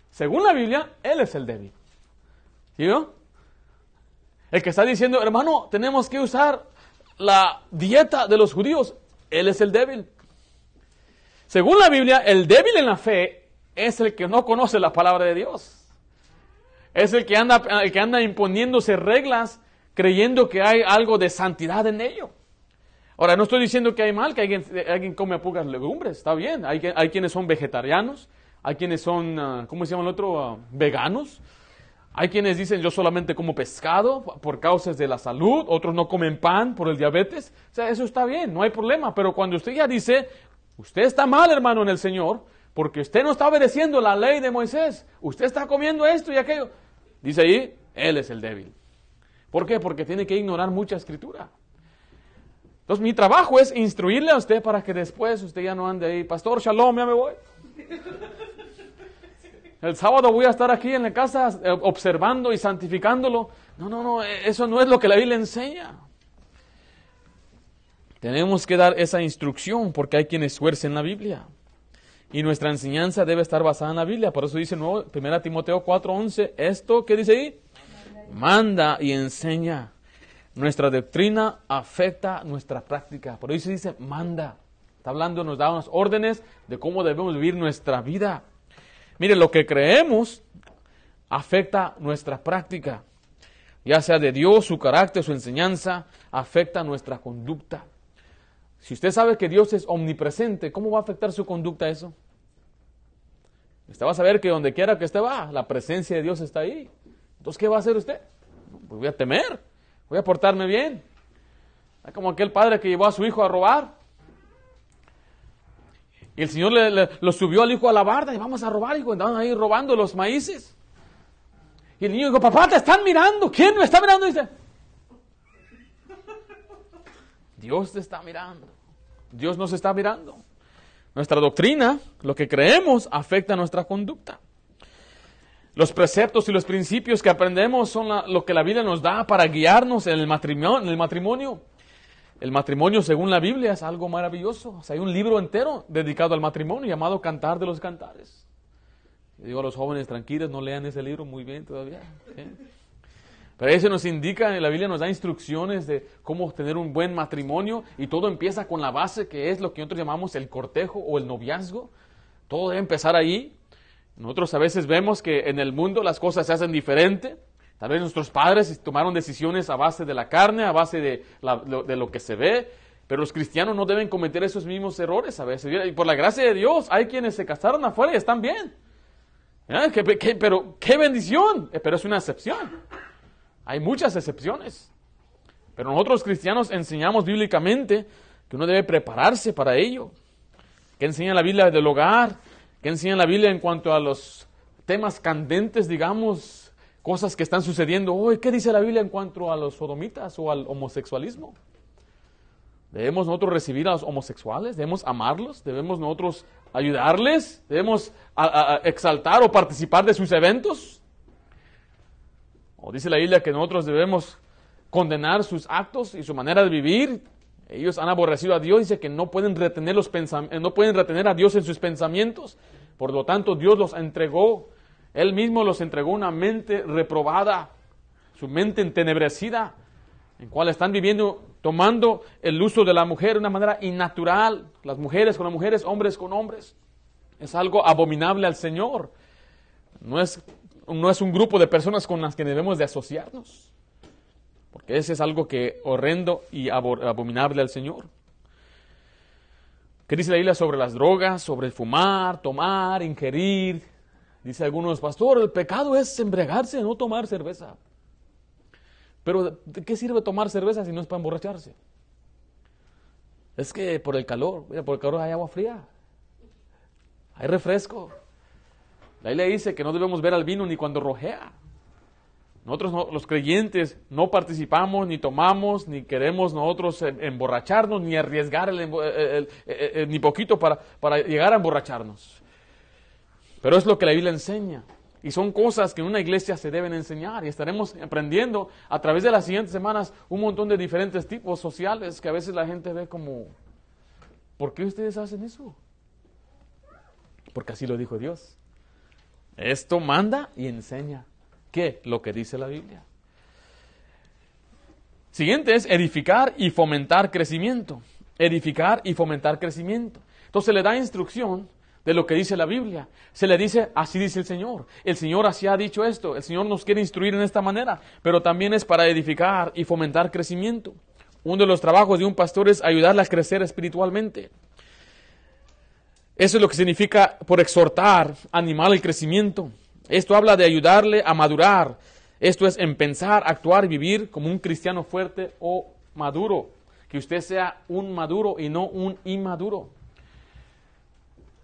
Speaker 1: Según la Biblia, él es el débil. ¿Sí no? El que está diciendo, hermano, tenemos que usar la dieta de los judíos, él es el débil. Según la Biblia, el débil en la fe es el que no conoce la palabra de Dios. Es el que anda, el que anda imponiéndose reglas creyendo que hay algo de santidad en ello. Ahora, no estoy diciendo que hay mal, que alguien, eh, alguien come pocas legumbres, está bien. Hay, hay quienes son vegetarianos, hay quienes son, ah, ¿cómo se llama el otro? Ah, veganos. Hay quienes dicen yo solamente como pescado por causas de la salud, otros no comen pan por el diabetes. O sea, eso está bien, no hay problema. Pero cuando usted ya dice, usted está mal, hermano, en el Señor, porque usted no está obedeciendo la ley de Moisés, usted está comiendo esto y aquello. Dice ahí, Él es el débil. ¿Por qué? Porque tiene que ignorar mucha escritura. Entonces mi trabajo es instruirle a usted para que después usted ya no ande ahí, pastor, shalom, ya me voy. El sábado voy a estar aquí en la casa eh, observando y santificándolo. No, no, no, eso no es lo que la Biblia enseña. Tenemos que dar esa instrucción porque hay quienes suercen la Biblia. Y nuestra enseñanza debe estar basada en la Biblia. Por eso dice nuevo 1 Timoteo 4:11, esto que dice ahí, manda y enseña. Nuestra doctrina afecta nuestra práctica. Por se dice, manda. Está hablando, nos da unas órdenes de cómo debemos vivir nuestra vida. Mire, lo que creemos afecta nuestra práctica. Ya sea de Dios, su carácter, su enseñanza, afecta nuestra conducta. Si usted sabe que Dios es omnipresente, ¿cómo va a afectar su conducta eso? Usted va a saber que donde quiera que usted va, la presencia de Dios está ahí. Entonces, ¿qué va a hacer usted? Pues voy a temer. Voy a portarme bien. Es como aquel padre que llevó a su hijo a robar. Y el Señor lo subió al hijo a la barda y vamos a robar, Y hijo. Andaban ahí robando los maíces. Y el niño dijo, papá, te están mirando. ¿Quién me está mirando? dice, Dios te está mirando. Dios nos está mirando. Nuestra doctrina, lo que creemos, afecta nuestra conducta. Los preceptos y los principios que aprendemos son lo que la Biblia nos da para guiarnos en el, matrimonio, el matrimonio. El matrimonio, según la Biblia, es algo maravilloso. hay un libro entero dedicado al matrimonio llamado Cantar de los Cantares. Yo digo a los jóvenes, tranquilos, no lean ese libro muy bien todavía. ¿eh? Pero eso nos indica, la Biblia nos da instrucciones de cómo tener un buen matrimonio y todo empieza con la base que es lo que nosotros llamamos el cortejo o el noviazgo. Todo debe empezar ahí, nosotros a veces vemos que en el mundo las cosas se hacen diferente. Tal vez nuestros padres tomaron decisiones a base de la carne, a base de, lo que se ve. Pero los cristianos no deben cometer esos mismos errores a veces. Y por la gracia de Dios, hay quienes se casaron afuera y están bien. ¿Eh? pero qué bendición. Eh, pero es una excepción. Hay muchas excepciones. Pero nosotros cristianos enseñamos bíblicamente que uno debe prepararse para ello. ¿Qué enseña la Biblia del hogar? ¿Qué enseña la Biblia en cuanto a los temas candentes, digamos, cosas que están sucediendo hoy? ¿Qué dice la Biblia en cuanto a los sodomitas o al homosexualismo? ¿Debemos nosotros recibir a los homosexuales? ¿Debemos amarlos? ¿Debemos nosotros ayudarles? ¿Debemos exaltar o participar de sus eventos? ¿O dice la Biblia que nosotros debemos condenar sus actos y su manera de vivir? ellos han aborrecido a Dios, dice que no pueden retener, los eh, no pueden retener a Dios en sus pensamientos, por lo tanto Dios los entregó, Él mismo los entregó una mente reprobada, su mente entenebrecida, en cual están viviendo, tomando el uso de la mujer de una manera innatural, las mujeres con las mujeres, hombres con hombres. Es algo abominable al Señor. No es, no es un grupo de personas con las que debemos de asociarnos. Porque ese es algo que horrendo y abominable al Señor. ¿Qué dice la Biblia sobre las drogas, sobre el fumar, tomar, ingerir? Dice algunos, pastores, el pecado es embriagarse, no tomar cerveza. Pero ¿de qué sirve tomar cerveza si no es para emborracharse? Es que por el calor, mira, por el calor hay agua fría, hay refresco. La Biblia dice que no debemos ver al vino ni cuando rojea. Nosotros los creyentes no participamos, ni tomamos, ni queremos nosotros em, emborracharnos, ni arriesgar ni poquito para, para llegar a emborracharnos. Pero es lo que la Biblia enseña. Y son cosas que en una iglesia se deben enseñar y estaremos aprendiendo a través de las siguientes semanas un montón de diferentes tipos sociales que a veces la gente ve como, ¿por qué ustedes hacen eso? Porque así lo dijo Dios. Esto manda y enseña. ¿Qué? lo que dice la Biblia. Siguiente es edificar y fomentar crecimiento. Edificar y fomentar crecimiento. Entonces le da instrucción de lo que dice la Biblia. Se le dice, así dice el Señor. El Señor así ha dicho esto. El Señor nos quiere instruir en esta manera, pero también es para edificar y fomentar crecimiento. Uno de los trabajos de un pastor es ayudarle a crecer espiritualmente. Eso es lo que significa por exhortar, animar el crecimiento. Esto habla de ayudarle a madurar. Esto es en pensar, actuar y vivir como un cristiano fuerte o maduro. Que usted sea un maduro y no un inmaduro.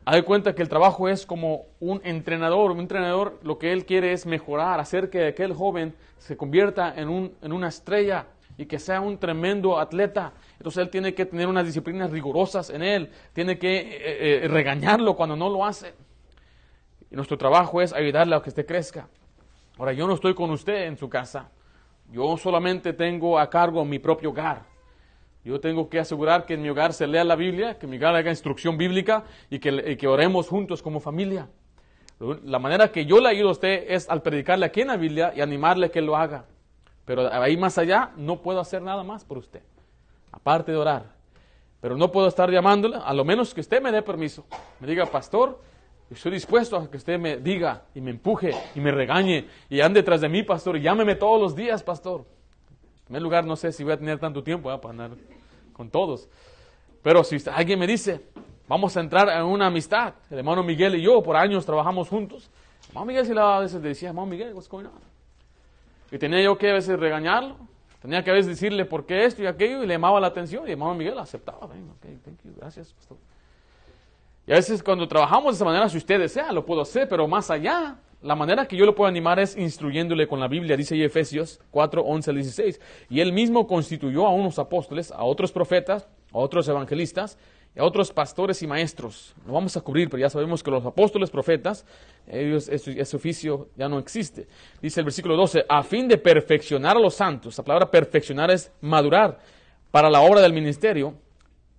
Speaker 1: Hay cuenta que el trabajo es como un entrenador. Un entrenador lo que él quiere es mejorar, hacer que aquel joven se convierta en, un, una estrella y que sea un tremendo atleta. Entonces él tiene que tener unas disciplinas rigurosas en él, tiene que eh, eh, regañarlo cuando no lo hace. Y nuestro trabajo es ayudarle a que usted crezca. Ahora, yo no estoy con usted en su casa. Yo solamente tengo a cargo mi propio hogar. Yo tengo que asegurar que en mi hogar se lea la Biblia, que mi hogar haga instrucción bíblica y que, oremos juntos como familia. La manera que yo le ayudo a usted es al predicarle aquí en la Biblia y animarle a que lo haga. Pero ahí más allá no puedo hacer nada más por usted, aparte de orar. Pero no puedo estar llamándola, a lo menos que usted me dé permiso. Me diga, pastor, Estoy dispuesto a que usted me diga y me empuje y me regañe y ande detrás de mí, pastor, y llámeme todos los días, pastor. En primer lugar, no sé si voy a tener tanto tiempo ¿eh? para andar con todos. Pero si alguien me dice, vamos a entrar en una amistad, el hermano Miguel y yo por años trabajamos juntos, hermano Miguel se la, a veces le decía, hermano Miguel, what's going on? Y tenía yo que a veces regañarlo, tenía que a veces decirle por qué esto y aquello, y le llamaba la atención, y hermano Miguel aceptaba, thank you, gracias, pastor. Y a veces cuando trabajamos de esa manera, si usted desea, lo puedo hacer, pero más allá, la manera que yo lo puedo animar es instruyéndole con la Biblia, dice ahí Efesios 4, 11 16. Y él mismo constituyó a unos apóstoles, a otros profetas, a otros evangelistas, a otros pastores y maestros. Lo vamos a cubrir, pero ya sabemos que los apóstoles, profetas, ellos, ese, ese, oficio ya no existe. Dice el versículo 12, a fin de perfeccionar a los santos, la palabra perfeccionar es madurar para la obra del ministerio,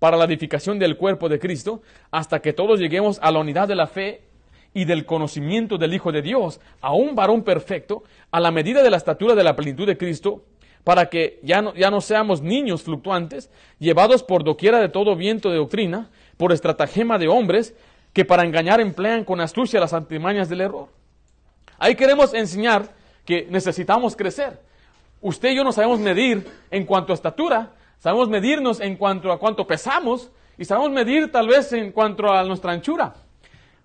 Speaker 1: para la edificación del cuerpo de Cristo, hasta que todos lleguemos a la unidad de la fe y del conocimiento del Hijo de Dios, a un varón perfecto, a la medida de la estatura de la plenitud de Cristo, para que ya no, ya no seamos niños fluctuantes, llevados por doquiera de todo viento de doctrina, por estratagema de hombres, que para engañar emplean con astucia las antimañas del error. Ahí queremos enseñar que necesitamos crecer. Usted y yo no sabemos medir en cuanto a estatura, Sabemos medirnos en cuanto a cuánto pesamos y sabemos medir tal vez en cuanto a nuestra anchura.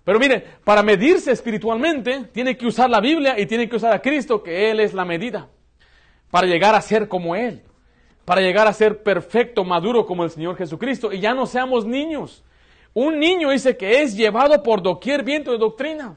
Speaker 1: Pero mire, para medirse espiritualmente tiene que usar la Biblia y tiene que usar a Cristo, que Él es la medida, para llegar a ser como Él, para llegar a ser perfecto, maduro como el Señor Jesucristo y ya no seamos niños. Un niño dice que es llevado por doquier viento de doctrina.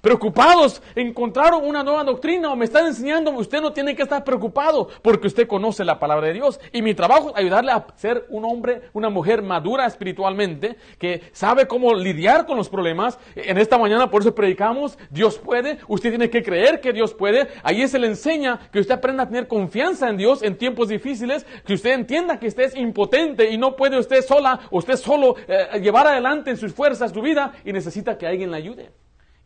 Speaker 1: Preocupados, encontraron una nueva doctrina o me están enseñando, usted no tiene que estar preocupado porque usted conoce la palabra de Dios. Y mi trabajo es ayudarle a ser un hombre, una mujer madura espiritualmente, que sabe cómo lidiar con los problemas. En esta mañana por eso predicamos, Dios puede, usted tiene que creer que Dios puede. Ahí se le enseña que usted aprenda a tener confianza en Dios en tiempos difíciles, que usted entienda que usted es impotente y no puede usted sola, usted solo eh, llevar adelante en sus fuerzas su vida y necesita que alguien le ayude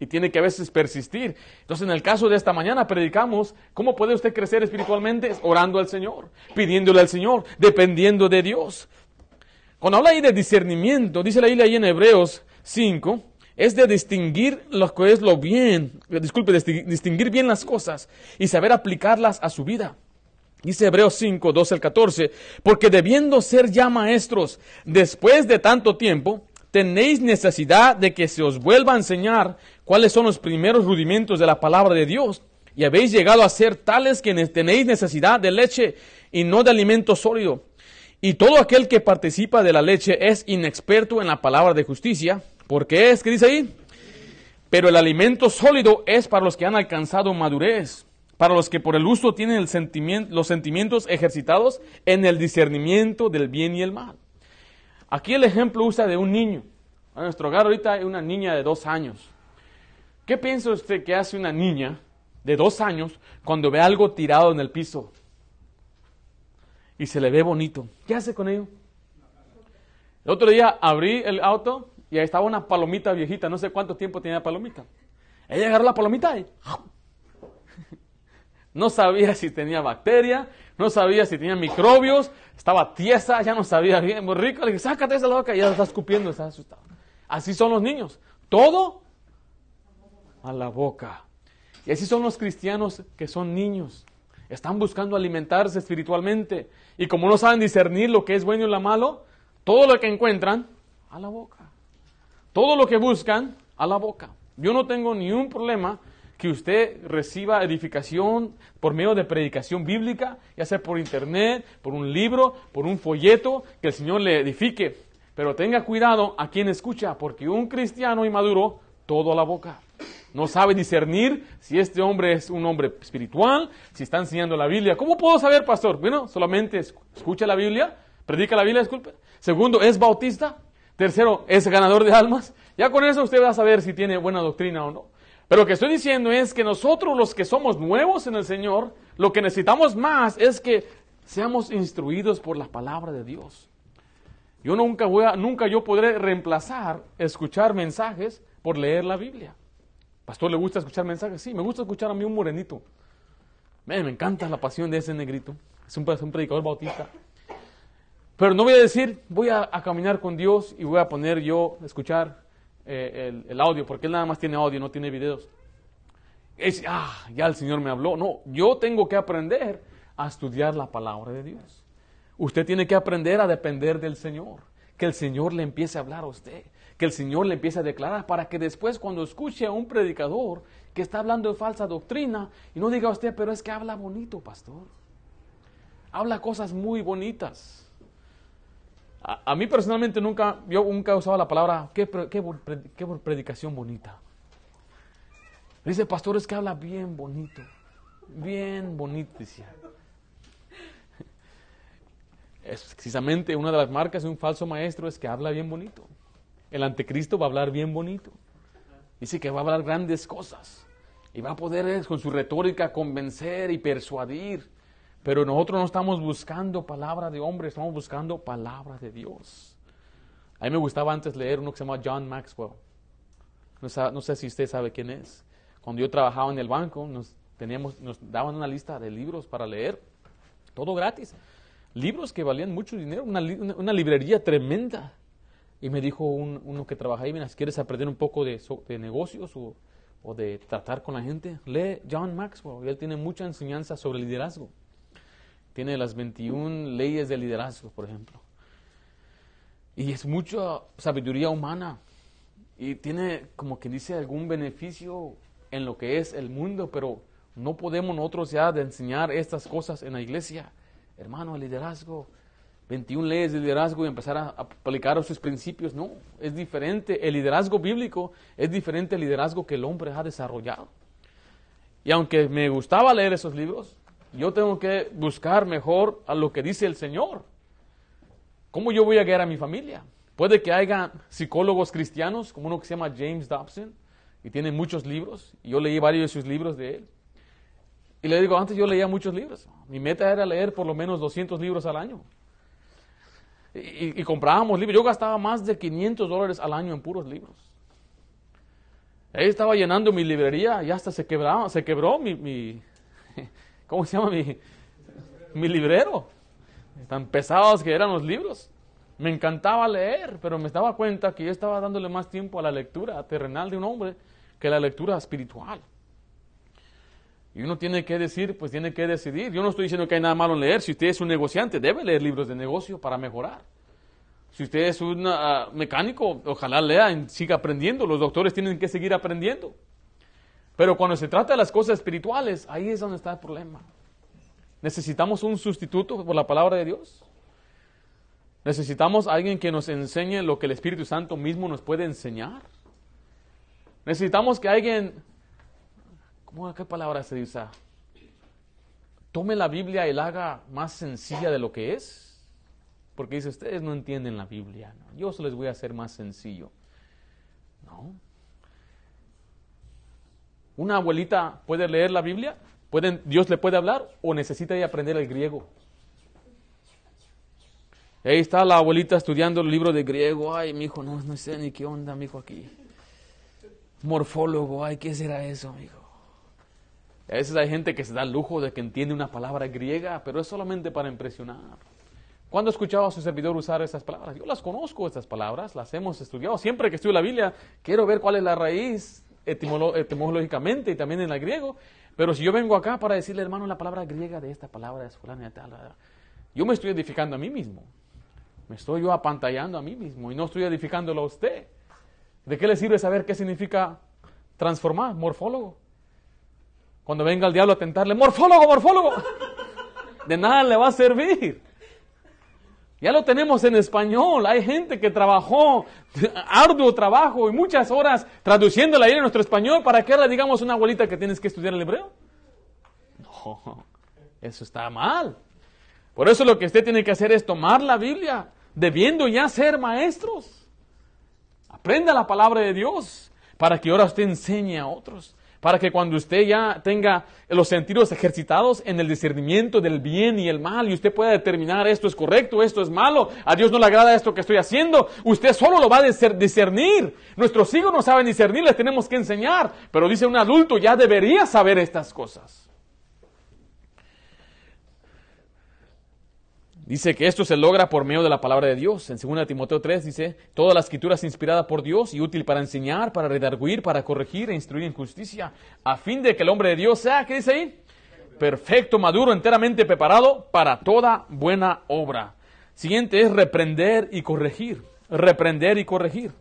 Speaker 1: y tiene que a veces persistir. Entonces, en el caso de esta mañana predicamos, ¿cómo puede usted crecer espiritualmente? Orando al Señor, pidiéndole al Señor, dependiendo de Dios. Cuando habla ahí de discernimiento, dice la Biblia ahí en Hebreos 5, es de distinguir lo que es lo bien, disculpe, distinguir bien las cosas y saber aplicarlas a su vida. Dice Hebreos 5, 12 al 14, porque debiendo ser ya maestros después de tanto tiempo, tenéis necesidad de que se os vuelva a enseñar cuáles son los primeros rudimentos de la palabra de Dios. Y habéis llegado a ser tales que tenéis necesidad de leche y no de alimento sólido. Y todo aquel que participa de la leche es inexperto en la palabra de justicia. porque es que dice ahí? Pero el alimento sólido es para los que han alcanzado madurez, para los que por el uso tienen los sentimientos ejercitados en el discernimiento del bien y el mal. Aquí el ejemplo usa de un niño. A nuestro hogar ahorita hay una niña de dos años. ¿Qué piensa usted que hace una niña de dos años cuando ve algo tirado en el piso y se le ve bonito? ¿Qué hace con ello? El otro día abrí el auto y ahí estaba una palomita viejita, no sé cuánto tiempo tenía la palomita. Ella agarró la palomita y no sabía si tenía bacteria, no sabía si tenía microbios, estaba tiesa, ya no sabía bien, muy rico. Le dije, sácate esa boca, y ya está escupiendo, está asustado. Así son los niños. Todo a la boca. Y así son los cristianos que son niños. Están buscando alimentarse espiritualmente. Y como no saben discernir lo que es bueno y lo malo, todo lo que encuentran, a la boca. Todo lo que buscan, a la boca. Yo no tengo ni un problema que usted reciba edificación por medio de predicación bíblica, ya sea por internet, por un libro, por un folleto, que el Señor le edifique. Pero tenga cuidado a quien escucha, porque un cristiano inmaduro, todo a la boca. No sabe discernir si este hombre es un hombre espiritual, si está enseñando la Biblia. ¿Cómo puedo saber, pastor? Bueno, solamente escucha la Biblia, predica la Biblia, disculpe. Segundo, ¿es bautista? Tercero, ¿es ganador de almas? Ya con eso usted va a saber si tiene buena doctrina o no. Pero lo que estoy diciendo es que nosotros los que somos nuevos en el Señor, lo que necesitamos más es que seamos instruidos por la palabra de Dios. Yo nunca voy a, nunca yo podré reemplazar escuchar mensajes por leer la Biblia. Pastor, ¿le gusta escuchar mensajes? Sí, me gusta escuchar a mí un morenito. me encanta la pasión de ese negrito. Es un, un, predicador bautista. Pero no voy a decir, voy a, a caminar con Dios y voy a poner yo, escuchar eh, el, audio, porque él nada más tiene audio, no tiene videos. Es, ah, ya el Señor me habló. No, yo tengo que aprender a estudiar la palabra de Dios. Usted tiene que aprender a depender del Señor. Que el Señor le empiece a hablar a usted. Que el Señor le empiece a declarar para que después cuando escuche a un predicador que está hablando de falsa doctrina y no diga a usted, pero es que habla bonito, pastor. Habla cosas muy bonitas. A, mí personalmente nunca, yo nunca he usado la palabra, qué, qué, predicación bonita. Dice, pastor, es que habla bien bonito, bien bonito, decía. Es precisamente una de las marcas de un falso maestro es que habla bien bonito. El anticristo va a hablar bien bonito. Dice que va a hablar grandes cosas y va a poder eh, con su retórica convencer y persuadir. Pero nosotros no estamos buscando palabra de hombre, estamos buscando palabra de Dios. A mí me gustaba antes leer uno que se llama John Maxwell. No, sé si usted sabe quién es. Cuando yo trabajaba en el banco, nos, teníamos, nos daban una lista de libros para leer, todo gratis. Libros que valían mucho dinero, una, librería tremenda. Y me dijo uno que trabajaba ahí, mira, si quieres aprender un poco de, negocios o, de tratar con la gente, lee John Maxwell. él tiene mucha enseñanza sobre liderazgo. Tiene las 21 leyes de liderazgo, por ejemplo. Y es mucha sabiduría humana. Y tiene, como que dice, algún beneficio en lo que es el mundo, pero no podemos nosotros ya de enseñar estas cosas en la iglesia. Hermano, el liderazgo, 21 leyes de liderazgo y empezar a aplicar sus principios. No, es diferente. El liderazgo bíblico es diferente al liderazgo que el hombre ha desarrollado. Y aunque me gustaba leer esos libros, yo tengo que buscar mejor a lo que dice el Señor. ¿Cómo yo voy a guiar a mi familia? Puede que haya psicólogos cristianos, como uno que se llama James Dobson, y tiene muchos libros, y yo leí varios de sus libros de él. Y le digo, antes yo leía muchos libros. Mi meta era leer por lo menos 200 libros al año. Y, comprábamos libros. Yo gastaba más de 500 dólares al año en puros libros. Ahí estaba llenando mi librería y hasta se, quebraba, se quebró mi, ¿Cómo se llama mi, librero? Tan pesados que eran los libros. Me encantaba leer, pero me daba cuenta que yo estaba dándole más tiempo a la lectura terrenal de un hombre que a la lectura espiritual. Y uno tiene que decir, pues tiene que decidir. Yo no estoy diciendo que hay nada malo en leer. Si usted es un negociante, debe leer libros de negocio para mejorar. Si usted es un ah, mecánico, ojalá lea y siga aprendiendo. Los doctores tienen que seguir aprendiendo. Pero cuando se trata de las cosas espirituales, ahí es donde está el problema. Necesitamos un sustituto por la palabra de Dios. Necesitamos alguien que nos enseñe lo que el Espíritu Santo mismo nos puede enseñar. Necesitamos que alguien, ¿cómo, ¿qué palabra se dice? Tome la Biblia y la haga más sencilla de lo que es. Porque dice, ustedes no entienden la Biblia. Yo se les voy a hacer más sencillo. No, ¿Una abuelita puede leer la Biblia? ¿Pueden, ¿Dios le puede hablar o necesita aprender el griego? Ahí está la abuelita estudiando el libro de griego. Ay, mi hijo, no, no sé ni qué onda, mi hijo, aquí. Morfólogo, ay, ¿qué será eso, mi hijo? A veces hay gente que se da el lujo de que entiende una palabra griega, pero es solamente para impresionar. ¿Cuándo escuchaba a su servidor usar esas palabras? Yo las conozco, estas palabras, las hemos estudiado. Siempre que estudio la Biblia, quiero ver cuál es la raíz etimológicamente y también en el griego. Pero si yo vengo acá para decirle, hermano, la palabra griega de esta palabra es fulana y tal, yo me estoy edificando a mí mismo. Me estoy yo apantallando a mí mismo y no estoy edificándolo a usted. ¿De qué le sirve saber qué significa transformar, morfólogo? Cuando venga el diablo a tentarle, morfólogo, morfólogo, de nada le va a servir. Ya lo tenemos en español. Hay gente que trabajó arduo trabajo y muchas horas traduciendo traduciéndola en nuestro español para que ahora digamos una abuelita que tienes que estudiar el hebreo. No, eso está mal. Por eso lo que usted tiene que hacer es tomar la Biblia, debiendo ya ser maestros. Aprenda la palabra de Dios para que ahora usted enseñe a otros para que cuando usted ya tenga los sentidos ejercitados en el discernimiento del bien y el mal y usted pueda determinar esto es correcto, esto es malo, a Dios no le agrada esto que estoy haciendo, usted solo lo va a discernir. Nuestros hijos no saben discernir, les tenemos que enseñar, pero dice un adulto ya debería saber estas cosas. Dice que esto se logra por medio de la palabra de Dios. En 2 Timoteo 3 dice, toda la escritura es inspirada por Dios y útil para enseñar, para redarguir, para corregir e instruir en justicia, a fin de que el hombre de Dios sea, ¿qué dice ahí? Perfecto, maduro, enteramente preparado para toda buena obra. Siguiente es reprender y corregir. Reprender y corregir.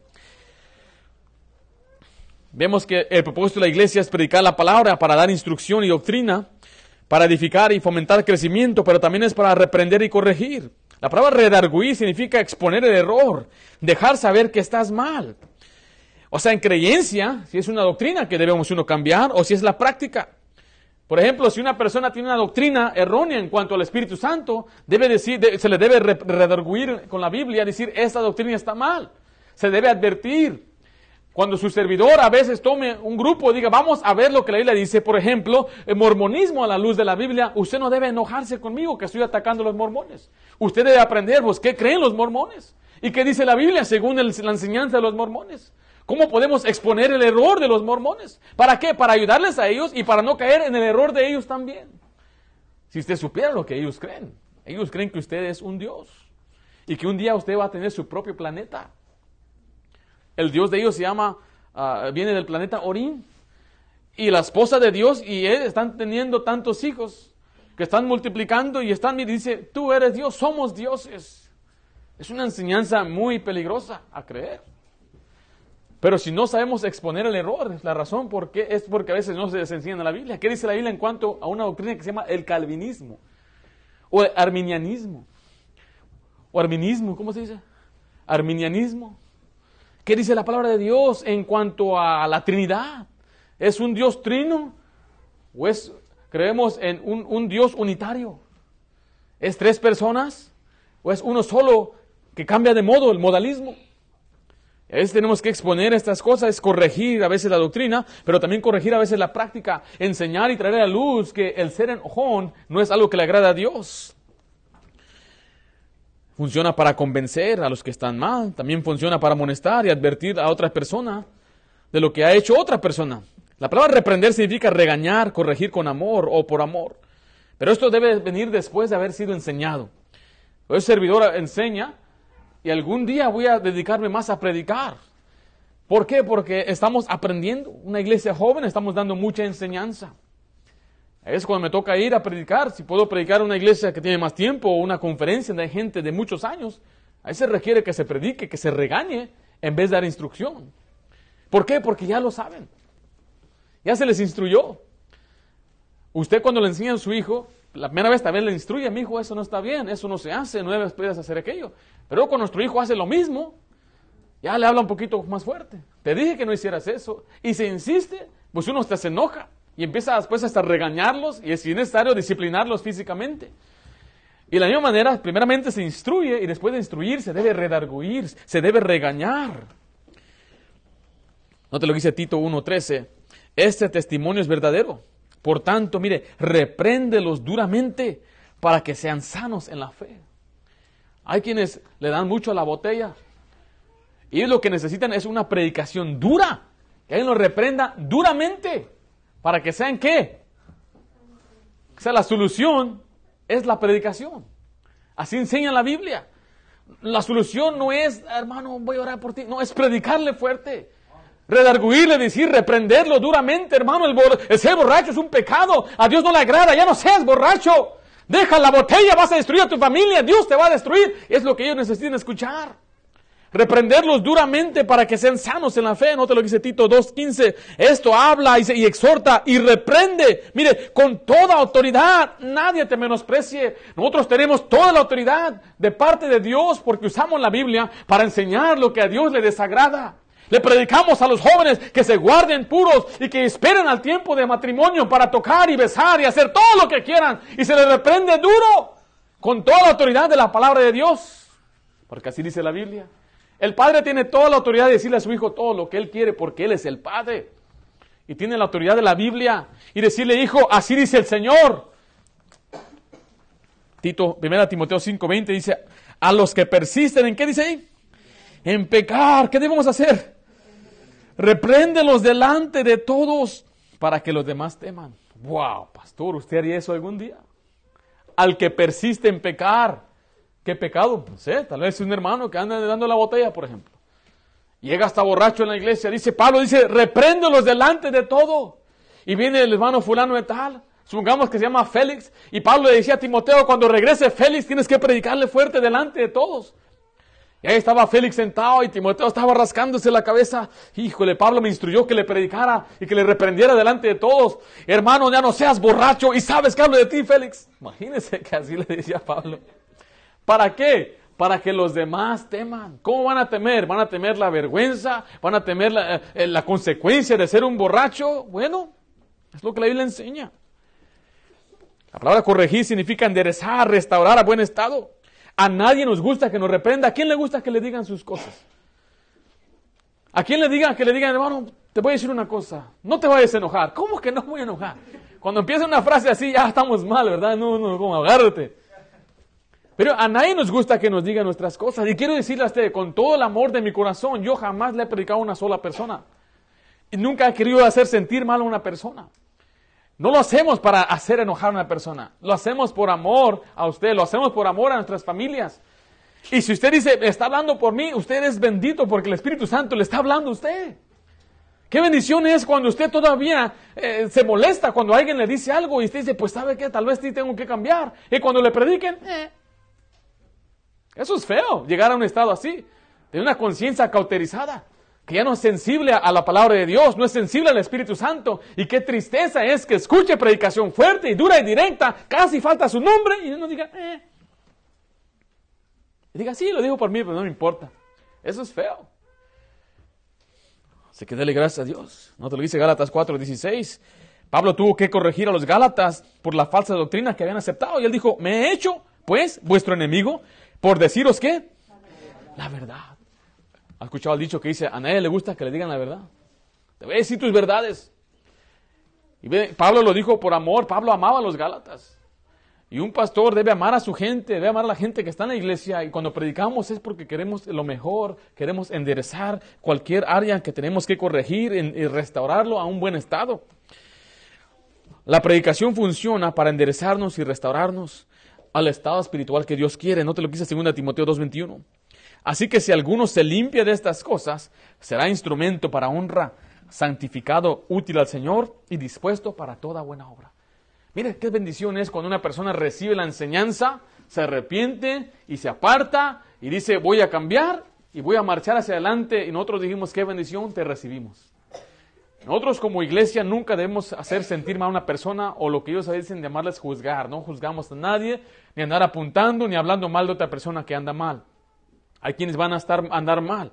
Speaker 1: Vemos que el propósito de la iglesia es predicar la palabra para dar instrucción y doctrina para edificar y fomentar crecimiento, pero también es para reprender y corregir. La palabra redarguir significa exponer el error, dejar saber que estás mal. O sea, en creencia, si es una doctrina que debemos uno cambiar o si es la práctica. Por ejemplo, si una persona tiene una doctrina errónea en cuanto al Espíritu Santo, debe decir, se le debe redarguir con la Biblia, decir, esta doctrina está mal. Se debe advertir, cuando su servidor a veces tome un grupo y diga, vamos a ver lo que la Biblia dice, por ejemplo, el mormonismo a la luz de la Biblia, usted no debe enojarse conmigo que estoy atacando a los mormones. Usted debe aprender, pues, ¿qué creen los mormones? ¿Y qué dice la Biblia según la enseñanza de los mormones? ¿Cómo podemos exponer el error de los mormones? ¿Para qué? Para ayudarles a ellos y para no caer en el error de ellos también. Si usted supiera lo que ellos creen, ellos creen que usted es un Dios y que un día usted va a tener su propio planeta el dios de ellos se llama, ah, viene del planeta Orín. Y la esposa de Dios y él están teniendo tantos hijos que están multiplicando y están, y dice, tú eres Dios, somos dioses. Es una enseñanza muy peligrosa a creer. Pero si no sabemos exponer el error, la razón por qué es porque a veces no se les enseña en la Biblia. ¿Qué dice la Biblia en cuanto a una doctrina que se llama el calvinismo? O el arminianismo. O arminismo, ¿cómo se dice? Arminianismo. ¿Qué dice la palabra de Dios en cuanto a la Trinidad? ¿Es un Dios trino? ¿O es, creemos en un, Dios unitario? ¿Es tres personas? ¿O es uno solo que cambia de modo el modalismo? A veces tenemos que exponer estas cosas, corregir a veces la doctrina, pero también corregir a veces la práctica, enseñar y traer a luz que el ser enojón no es algo que le agrada a Dios. Funciona para convencer a los que están mal, también funciona para amonestar y advertir a otra persona de lo que ha hecho otra persona. La palabra reprender significa regañar, corregir con amor o por amor. Pero esto debe venir después de haber sido enseñado. El servidor enseña y algún día voy a dedicarme más a predicar. ¿Por qué? Porque estamos aprendiendo. Una iglesia joven estamos dando mucha enseñanza. Es cuando me toca ir a predicar, si puedo predicar a una iglesia que tiene más tiempo o una conferencia donde hay gente de muchos años, ahí se requiere que se predique, que se regañe en vez de dar instrucción. ¿Por qué? Porque ya lo saben. Ya se les instruyó. Usted cuando le enseña a su hijo, la primera vez también le instruye, mi hijo, eso no está bien, eso no se hace, no debes puedes hacer aquello. Pero cuando nuestro hijo hace lo mismo, ya le habla un poquito más fuerte. Te dije que no hicieras eso. Y se insiste, pues uno se enoja. Y empieza después hasta regañarlos y es necesario disciplinarlos físicamente. Y de la misma manera, primeramente se instruye y después de instruir se debe redarguir, se debe regañar. no te lo que dice Tito 1.13. Este testimonio es verdadero. Por tanto, mire, repréndelos duramente para que sean sanos en la fe. Hay quienes le dan mucho a la botella y lo que necesitan es una predicación dura, que alguien los reprenda duramente. Para que sean qué? O sea, la solución es la predicación. Así enseña la Biblia. La solución no es, hermano, voy a orar por ti. No, es predicarle fuerte. Redarguirle, decir, reprenderlo duramente, hermano. El, el, ser borracho es un pecado. A Dios no le agrada. Ya no seas borracho. Deja la botella, vas a destruir a tu familia. Dios te va a destruir. Es lo que ellos necesitan escuchar reprenderlos duramente para que sean sanos en la fe. te lo que dice Tito 2.15. Esto habla y, y, exhorta y reprende. Mire, con toda autoridad, nadie te menosprecie. Nosotros tenemos toda la autoridad de parte de Dios porque usamos la Biblia para enseñar lo que a Dios le desagrada. Le predicamos a los jóvenes que se guarden puros y que esperen al tiempo de matrimonio para tocar y besar y hacer todo lo que quieran. Y se les reprende duro con toda la autoridad de la palabra de Dios. Porque así dice la Biblia. El padre tiene toda la autoridad de decirle a su hijo todo lo que él quiere porque él es el padre. Y tiene la autoridad de la Biblia y decirle, hijo, así dice el Señor. Tito, 1 Timoteo 5:20 dice, a los que persisten en qué dice ahí? En pecar, ¿qué debemos hacer? Repréndelos delante de todos para que los demás teman. Wow, pastor, ¿usted haría eso algún día? Al que persiste en pecar. ¿Qué pecado? Pues, tal vez es un hermano que anda dando la botella, por ejemplo. Llega hasta borracho en la iglesia, dice Pablo, dice, repréndelos delante de todo. Y viene el hermano fulano de tal, supongamos que se llama Félix, y Pablo le decía a Timoteo, cuando regrese Félix tienes que predicarle fuerte delante de todos. Y ahí estaba Félix sentado y Timoteo estaba rascándose la cabeza. Híjole, Pablo me instruyó que le predicara y que le reprendiera delante de todos. Hermano, ya no seas borracho y sabes que hablo de ti, Félix. Imagínese que así le decía Pablo. ¿Para qué? Para que los demás teman. ¿Cómo van a temer? ¿Van a temer la vergüenza? ¿Van a temer eh, la, consecuencia de ser un borracho? Bueno, es lo que la Biblia enseña. La palabra corregir significa enderezar, restaurar a buen estado. A nadie nos gusta que nos reprenda. ¿A quién le gusta que le digan sus cosas? ¿A quién le digan que le digan, hermano, te voy a decir una cosa, no te vayas a enojar? ¿Cómo que no voy a enojar? Cuando empieza una frase así, ya estamos mal, ¿verdad? No, no, como agárrate. Pero a nadie nos gusta que nos digan nuestras cosas. Y quiero decirle a usted, con todo el amor de mi corazón, yo jamás le he predicado a una sola persona. Y nunca he querido hacer sentir mal a una persona. No lo hacemos para hacer enojar a una persona. Lo hacemos por amor a usted. Lo hacemos por amor a nuestras familias. Y si usted dice, está hablando por mí, usted es bendito porque el Espíritu Santo le está hablando a usted. Qué bendición es cuando usted todavía eh, se molesta cuando alguien le dice algo y usted dice, pues sabe qué, tal vez sí tengo que cambiar. Y cuando le prediquen, eh, eso es feo, llegar a un estado así, de una conciencia cauterizada, que ya no es sensible a la palabra de Dios, no es sensible al Espíritu Santo. Y qué tristeza es que escuche predicación fuerte y dura y directa, casi falta su nombre y no diga, eh. Y diga, sí, lo dijo por mí, pero no me importa. Eso es feo. Así que déle gracias a Dios. No te lo dice Gálatas 4, 16. Pablo tuvo que corregir a los Gálatas por la falsa doctrina que habían aceptado. Y él dijo, me he hecho, pues, vuestro enemigo ¿Por deciros qué? La verdad. ¿Has escuchado el dicho que dice, a nadie le gusta que le digan la verdad? Te voy a decir tus verdades. Y Pablo lo dijo por amor, Pablo amaba a los Gálatas. Y un pastor debe amar a su gente, debe amar a la gente que está en la iglesia. Y cuando predicamos es porque queremos lo mejor, queremos enderezar cualquier área que tenemos que corregir y restaurarlo a un buen estado. La predicación funciona para enderezarnos y restaurarnos al estado espiritual que Dios quiere. No te lo quise 2 Timoteo 2.21. Así que si alguno se limpia de estas cosas, será instrumento para honra, santificado, útil al Señor y dispuesto para toda buena obra. Mire qué bendición es cuando una persona recibe la enseñanza, se arrepiente y se aparta y dice voy a cambiar y voy a marchar hacia adelante. Y nosotros dijimos qué bendición te recibimos. Nosotros como iglesia nunca debemos hacer sentir mal a una persona o lo que ellos dicen llamarles juzgar. No juzgamos a nadie, ni andar apuntando, ni hablando mal de otra persona que anda mal. Hay quienes van a estar, andar mal.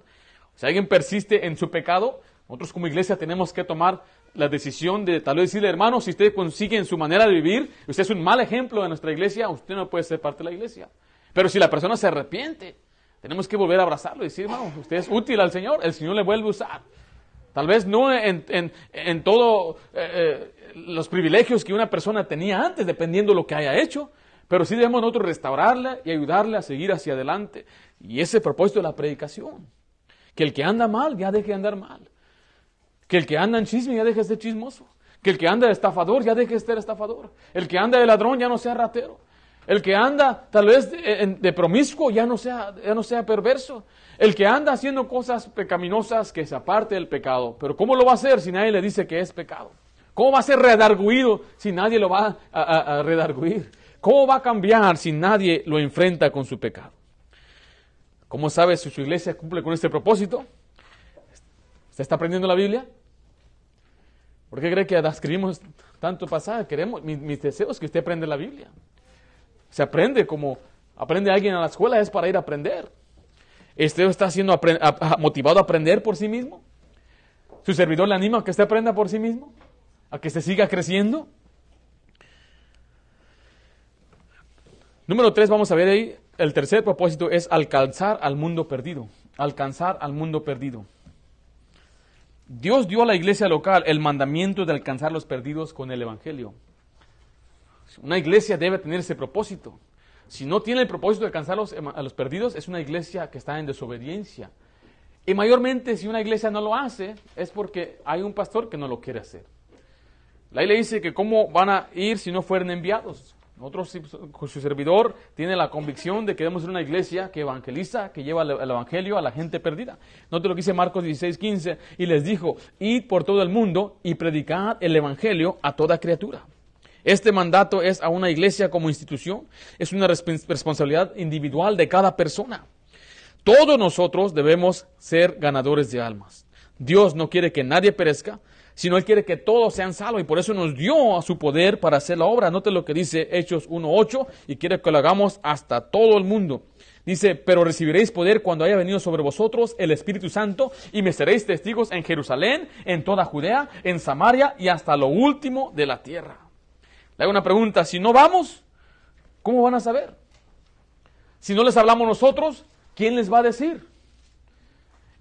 Speaker 1: Si alguien persiste en su pecado, nosotros como iglesia tenemos que tomar la decisión de tal vez decirle, hermano, si usted consigue en su manera de vivir, usted es un mal ejemplo de nuestra iglesia, usted no puede ser parte de la iglesia. Pero si la persona se arrepiente, tenemos que volver a abrazarlo y decir, hermano, usted es útil al Señor, el Señor le vuelve a usar. Tal vez no en, en, todos eh, eh, los privilegios que una persona tenía antes, dependiendo lo que haya hecho, pero sí debemos nosotros restaurarla y ayudarle a seguir hacia adelante. Y ese es propósito de la predicación. Que el que anda mal ya deje de andar mal. Que el que anda en chisme ya deje de ser chismoso. Que el que anda de estafador ya deje de ser estafador. El que anda de ladrón ya no sea ratero. El que anda tal vez de, promiscuo ya no sea, ya no sea perverso. El que anda haciendo cosas pecaminosas que se aparte del pecado. Pero ¿cómo lo va a hacer si nadie le dice que es pecado? ¿Cómo va a ser redarguido si nadie lo va a, a, redarguir? ¿Cómo va a cambiar si nadie lo enfrenta con su pecado? ¿Cómo sabe si su iglesia cumple con este propósito? ¿Se está aprendiendo la Biblia? ¿Por qué cree que escribimos tanto pasaje? Queremos, mis, deseos es que usted aprenda la Biblia. Se aprende como aprende alguien a la escuela, es para ir a aprender. ¿Este está siendo motivado a aprender por sí mismo? ¿Su servidor le anima a que usted aprenda por sí mismo? ¿A que se siga creciendo? Número tres, vamos a ver ahí, el tercer propósito es alcanzar al mundo perdido. Alcanzar al mundo perdido. Dios dio a la iglesia local el mandamiento de alcanzar los perdidos con el Evangelio. Una iglesia debe tener ese propósito si no tiene el propósito de alcanzar em, a los perdidos, es una iglesia que está en desobediencia. Y mayormente si una iglesia no lo hace, es porque hay un pastor que no lo quiere hacer. La ley dice que cómo van a ir si no fueren enviados. Otro pues, su servidor, tiene la convicción de que debemos ser una iglesia que evangeliza, que lleva el evangelio a la gente perdida. Note lo que dice Marcos 16, 15, y les dijo, id por todo el mundo y predicad el evangelio a toda criatura. Este mandato es a una iglesia como institución, es una responsabilidad individual de cada persona. Todos nosotros debemos ser ganadores de almas. Dios no quiere que nadie perezca, sino Él quiere que todos sean salvos y por eso nos dio a su poder para hacer la obra. Note lo que dice Hechos 1.8 y quiere que lo hagamos hasta todo el mundo. Dice, pero recibiréis poder cuando haya venido sobre vosotros el Espíritu Santo y me seréis testigos en Jerusalén, en toda Judea, en Samaria y hasta lo último de la tierra. Le hago una pregunta, si no vamos, ¿cómo van a saber? Si no les hablamos nosotros, ¿quién les va a decir?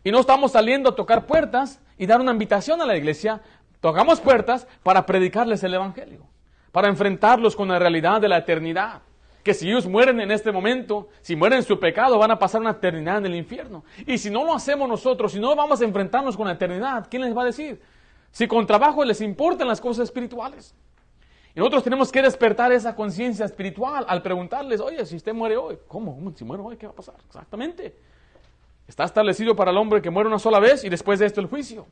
Speaker 1: Y no estamos saliendo a tocar puertas y dar una invitación a la iglesia, tocamos puertas para predicarles el Evangelio, para enfrentarlos con la realidad de la eternidad. Que si ellos mueren en este momento, si mueren en su pecado, van a pasar una eternidad en el infierno. Y si no lo hacemos nosotros, si no vamos a enfrentarnos con la eternidad, ¿quién les va a decir? Si con trabajo les importan las cosas espirituales. Y nosotros tenemos que despertar esa conciencia espiritual al preguntarles, oye, si usted muere hoy, ¿cómo? Si muero hoy, ¿qué va a pasar? Exactamente. Está establecido para el hombre que muere una sola vez y después de esto el juicio.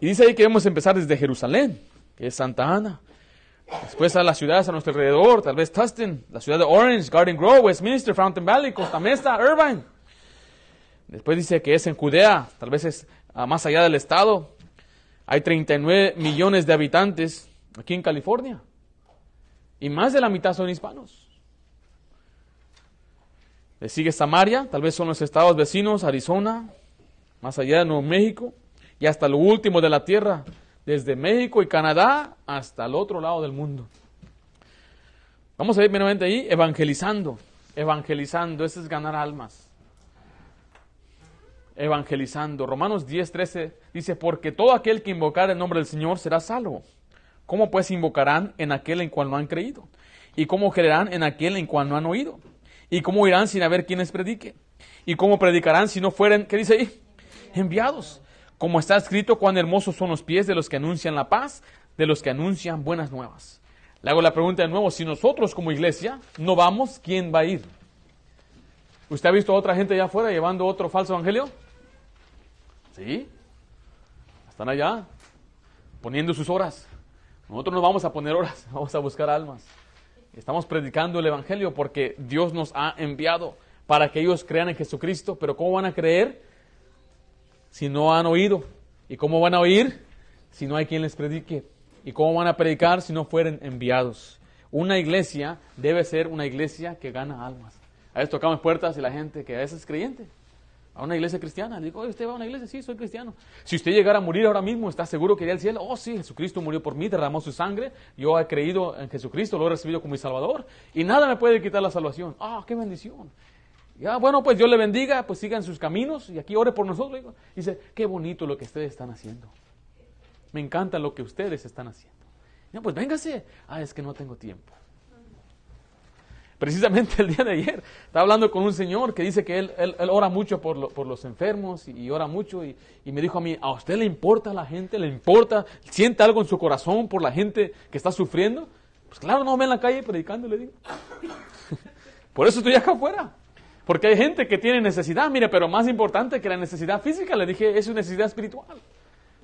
Speaker 1: Y dice ahí que debemos empezar desde Jerusalén, que es Santa Ana. Después a las ciudades a nuestro alrededor, tal vez Tustin, la ciudad de Orange, Garden Grove, Westminster, Fountain Valley, Costa Mesa, Irvine. Después dice que es en Judea, tal vez es ah, más allá del estado, hay 39 millones de habitantes aquí en California y más de la mitad son hispanos. Le sigue Samaria, tal vez son los estados vecinos, Arizona, más allá de Nuevo México y hasta lo último de la tierra, desde México y Canadá hasta el otro lado del mundo. Vamos a ir meramente ahí evangelizando, evangelizando, eso es ganar almas evangelizando. Romanos 10:13 dice, porque todo aquel que invocar el nombre del Señor será salvo. ¿Cómo pues invocarán en aquel en cual no han creído? ¿Y cómo creerán en aquel en cual no han oído? ¿Y cómo irán sin haber quienes predique? ¿Y cómo predicarán si no fueren, que dice ahí? Enviados. Como está escrito, cuán hermosos son los pies de los que anuncian la paz, de los que anuncian buenas nuevas. Le hago la pregunta de nuevo, si nosotros como iglesia no vamos, ¿quién va a ir? ¿Usted ha visto a otra gente allá afuera llevando otro falso evangelio? ¿Sí? Están allá poniendo sus horas. Nosotros no vamos a poner horas, vamos a buscar almas. Estamos predicando el Evangelio porque Dios nos ha enviado para que ellos crean en Jesucristo. Pero ¿cómo van a creer si no han oído? ¿Y cómo van a oír si no hay quien les predique? ¿Y cómo van a predicar si no fueren enviados? Una iglesia debe ser una iglesia que gana almas. A veces tocamos puertas y la gente que a veces es creyente, a una iglesia cristiana. Le digo, ¿usted va a una iglesia? Sí, soy cristiano. Si usted llegara a morir ahora mismo, ¿está seguro que iría al cielo? Oh, sí, Jesucristo murió por mí, derramó su sangre. Yo he creído en Jesucristo, lo he recibido como mi Salvador. Y nada me puede quitar la salvación. Ah, qué bendición. Ya, bueno, pues Dios le bendiga, pues sigan sus caminos y aquí ore por nosotros. dice, qué bonito lo que ustedes están haciendo. Me encanta lo que ustedes están haciendo. No, pues véngase. Ah, es que no tengo tiempo. Precisamente el día de ayer estaba hablando con un señor que dice que él, él, ora mucho por, los enfermos y, ora mucho y, y, me dijo a mí, ¿a usted le importa la gente? ¿Le importa? ¿Siente algo en su corazón por la gente que está sufriendo? Pues claro, no me en la calle predicando, le digo. por eso estoy acá afuera. Porque hay gente que tiene necesidad, mire, pero más importante que la necesidad física, le dije, es su necesidad espiritual.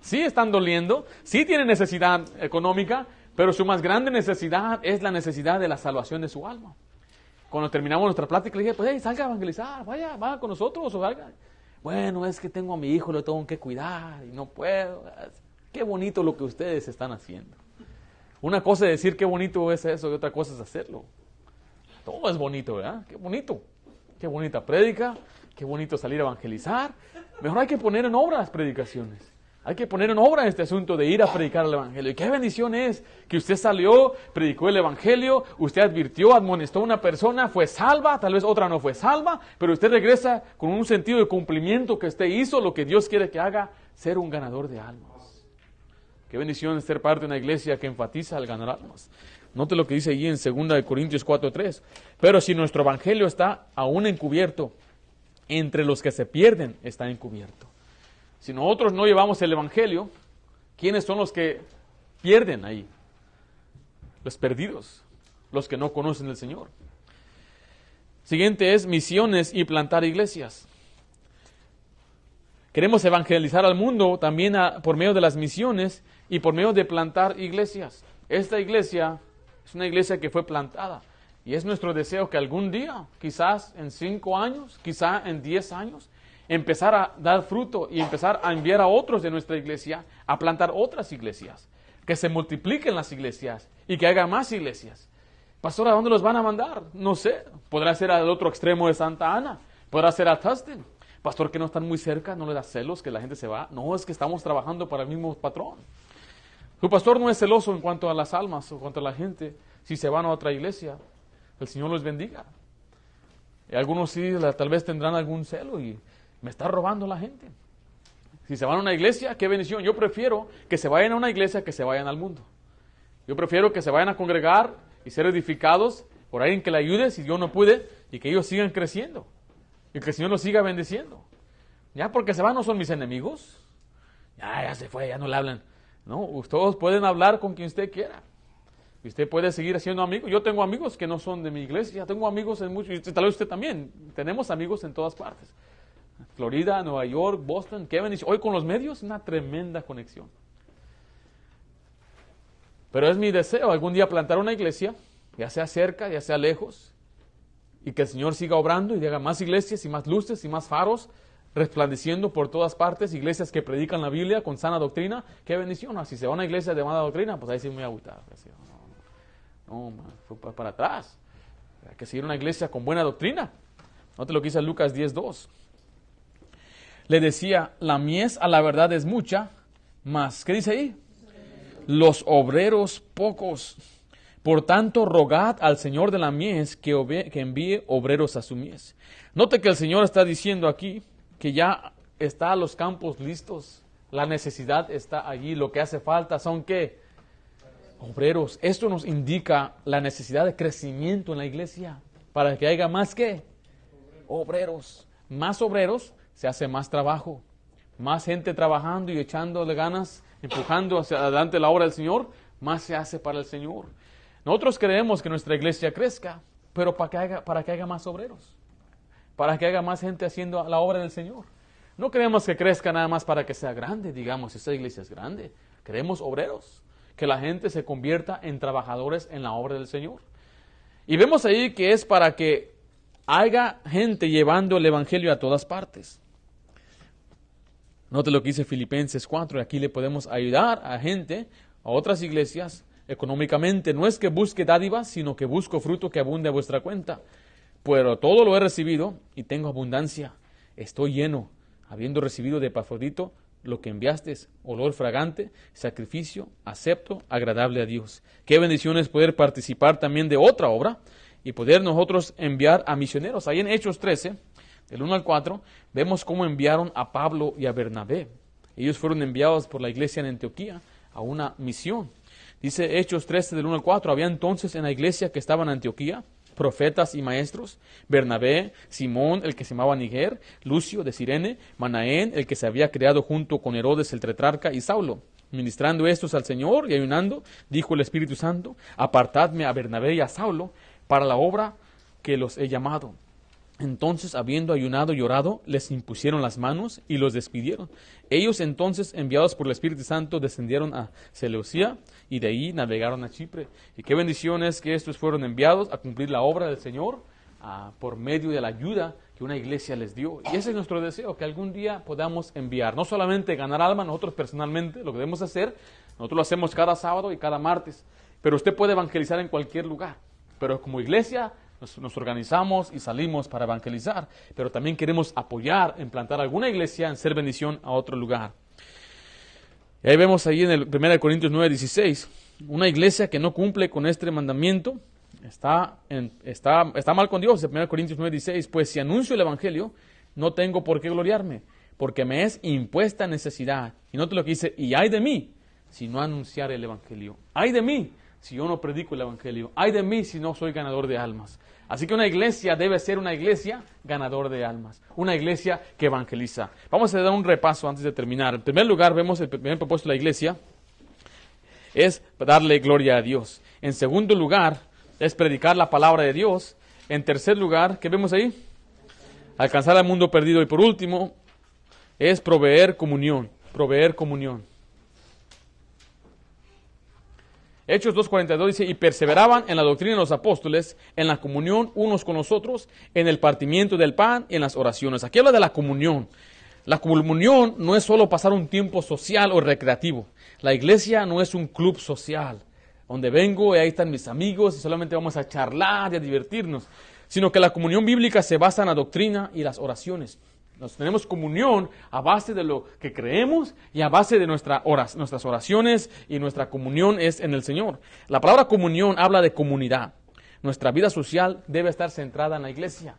Speaker 1: Sí están doliendo, sí tienen necesidad económica, pero su más grande necesidad es la necesidad de la salvación de su alma cuando terminamos nuestra plática, le dije, pues, salga a evangelizar, vaya, vaya con nosotros o salga. Bueno, es que tengo a mi hijo, lo tengo que cuidar y no puedo. Qué bonito lo que ustedes están haciendo. Una cosa es decir qué bonito es eso y otra cosa es hacerlo. Todo es bonito, ¿verdad? Qué bonito. Qué bonita prédica, qué bonito salir a evangelizar. Mejor hay que poner en obra las predicaciones. Hay que poner en obra este asunto de ir a predicar el Evangelio. Y qué bendición es que usted salió, predicó el Evangelio, usted advirtió, admonestó a una persona, fue salva, tal vez otra no fue salva, pero usted regresa con un sentido de cumplimiento que usted hizo, lo que Dios quiere que haga, ser un ganador de almas. Qué bendición es ser parte de una iglesia que enfatiza el ganar almas. Note lo que dice allí en 2 Corintios 4:3. Pero si nuestro Evangelio está aún encubierto, entre los que se pierden está encubierto. Si nosotros no llevamos el Evangelio, ¿quiénes son los que pierden ahí? Los perdidos, los que no conocen el Señor. Siguiente es misiones y plantar iglesias. Queremos evangelizar al mundo también por medio de las misiones y por medio de plantar iglesias. Esta iglesia es una iglesia que fue plantada y es nuestro deseo que algún día, quizás en cinco años, quizás en diez años, empezar a dar fruto y empezar a enviar a otros de nuestra iglesia a plantar otras iglesias, que se multipliquen las iglesias y que haga más iglesias. Pastor, ¿a dónde los van a mandar? No sé. Podrá ser al otro extremo de Santa Ana, podrá ser a Tustin. Pastor, que no están muy cerca, no le da celos que la gente se va. No, es que estamos trabajando para el mismo patrón. su pastor no es celoso en cuanto a las almas o cuanto a la gente. Si se van a otra iglesia, el Señor los bendiga. Y algunos sí, tal vez tendrán algún celo y me está robando la gente. Si se van a una iglesia, qué bendición. Yo prefiero que se vayan a una iglesia que se vayan al mundo. Yo prefiero que se vayan a congregar y ser edificados por alguien que le ayude si yo no pude, y que ellos sigan creciendo y que el Señor los siga bendiciendo. Ya porque se van no son mis enemigos. Ya, ya se fue, ya no le hablan. No, ustedes pueden hablar con quien usted quiera. usted puede seguir siendo amigo. Yo tengo amigos que no son de mi iglesia, tengo amigos en muchos, tal vez usted también. Tenemos amigos en todas partes. Florida, Nueva York, Boston, Kevin, hoy con los medios, una tremenda conexión. Pero es mi deseo algún día plantar una iglesia, ya sea cerca, ya sea lejos, y que el Señor siga obrando y haga más iglesias y más luces y más faros resplandeciendo por todas partes, iglesias que predican la Biblia con sana doctrina. Qué bendición, si se va a una iglesia de mala doctrina, pues ahí sí me voy a pues, no, No, para atrás. Hay que seguir una iglesia con buena doctrina. No te lo que dice Lucas 10.2. Le decía, la mies a la verdad es mucha, más, ¿qué dice ahí? Los obreros pocos. Por tanto, rogad al Señor de la mies que, envíe obreros a su mies. Note que el Señor está diciendo aquí que ya está los campos listos, la necesidad está allí, lo que hace falta son qué? Obreros. Esto nos indica la necesidad de crecimiento en la iglesia para que haya más que obreros. Más obreros se hace más trabajo, más gente trabajando y echándole ganas, empujando hacia adelante la obra del Señor, más se hace para el Señor. Nosotros creemos que nuestra iglesia crezca, pero para que haga para que más obreros, para que haga más gente haciendo la obra del Señor. No creemos que crezca nada más para que sea grande, digamos, esta iglesia es grande. Creemos obreros, que la gente se convierta en trabajadores en la obra del Señor. Y vemos ahí que es para que haya gente llevando el Evangelio a todas partes. Note lo que dice Filipenses 4, aquí le podemos ayudar a gente, a otras iglesias, económicamente. No es que busque dádivas, sino que busco fruto que abunde a vuestra cuenta. Pero todo lo he recibido y tengo abundancia. Estoy lleno, habiendo recibido de Pafrodito lo que enviaste, olor fragante, sacrificio, acepto, agradable a Dios. Qué bendición es poder participar también de otra obra y poder nosotros enviar a misioneros. Ahí en Hechos 13, del 1 al 4, vemos cómo enviaron a Pablo y a Bernabé. Ellos fueron enviados por la iglesia en Antioquía a una misión. Dice Hechos 13 del 1 al 4, había entonces en la iglesia que estaba en Antioquía profetas y maestros, Bernabé, Simón, el que se llamaba Niger, Lucio de Sirene, Manaén, el que se había creado junto con Herodes el tetrarca y Saulo. Ministrando estos al Señor y ayunando, dijo el Espíritu Santo, apartadme a Bernabé y a Saulo para la obra que los he llamado. Entonces, habiendo ayunado y llorado, les impusieron las manos y los despidieron. Ellos entonces, enviados por el Espíritu Santo, descendieron a Seleucía y de ahí navegaron a Chipre. Y qué bendición es que estos fueron enviados a cumplir la obra del Señor por medio de la ayuda que una iglesia les dio. Y ese es nuestro deseo, que algún día podamos enviar, no solamente ganar alma nosotros personalmente, lo que debemos hacer, nosotros lo hacemos cada sábado y cada martes, pero usted puede evangelizar en cualquier lugar. Pero como iglesia nos, organizamos y salimos para evangelizar, pero también queremos apoyar en plantar alguna iglesia, en ser bendición a otro lugar. Y ahí vemos ahí en el 1 Corintios 9, 16, una iglesia que no cumple con este mandamiento está, está, está mal con Dios. En 1 Corintios 9, 16, pues si anuncio el Evangelio, no tengo por qué gloriarme, porque me es impuesta necesidad. Y no te lo que dice, y hay de mí si no anunciar el Evangelio. Hay de mí si yo no predico el Evangelio. Ay de mí si no soy ganador de almas. Así que una iglesia debe ser una iglesia ganador de almas, una iglesia que evangeliza. Vamos a dar un repaso antes de terminar. En primer lugar, vemos el primer propósito de la iglesia es darle gloria a Dios. En segundo lugar, es predicar la palabra de Dios. En tercer lugar, ¿qué vemos ahí? Alcanzar al mundo perdido. Y por último, es proveer comunión, proveer comunión. Hechos 2.42 dice, y perseveraban en la doctrina de los apóstoles, en la comunión unos con los otros, en el partimiento del pan y en las oraciones. Aquí habla de la comunión. La comunión no es solo pasar un tiempo social o recreativo. La iglesia no es un club social, donde vengo y ahí están mis amigos y solamente vamos a charlar y a divertirnos, sino que la comunión bíblica se basa en la doctrina y las oraciones. Nos tenemos comunión a base de lo que creemos y a base de nuestras oraciones y nuestra comunión es en el Señor. La palabra comunión habla de comunidad. Nuestra vida social debe estar centrada en la iglesia.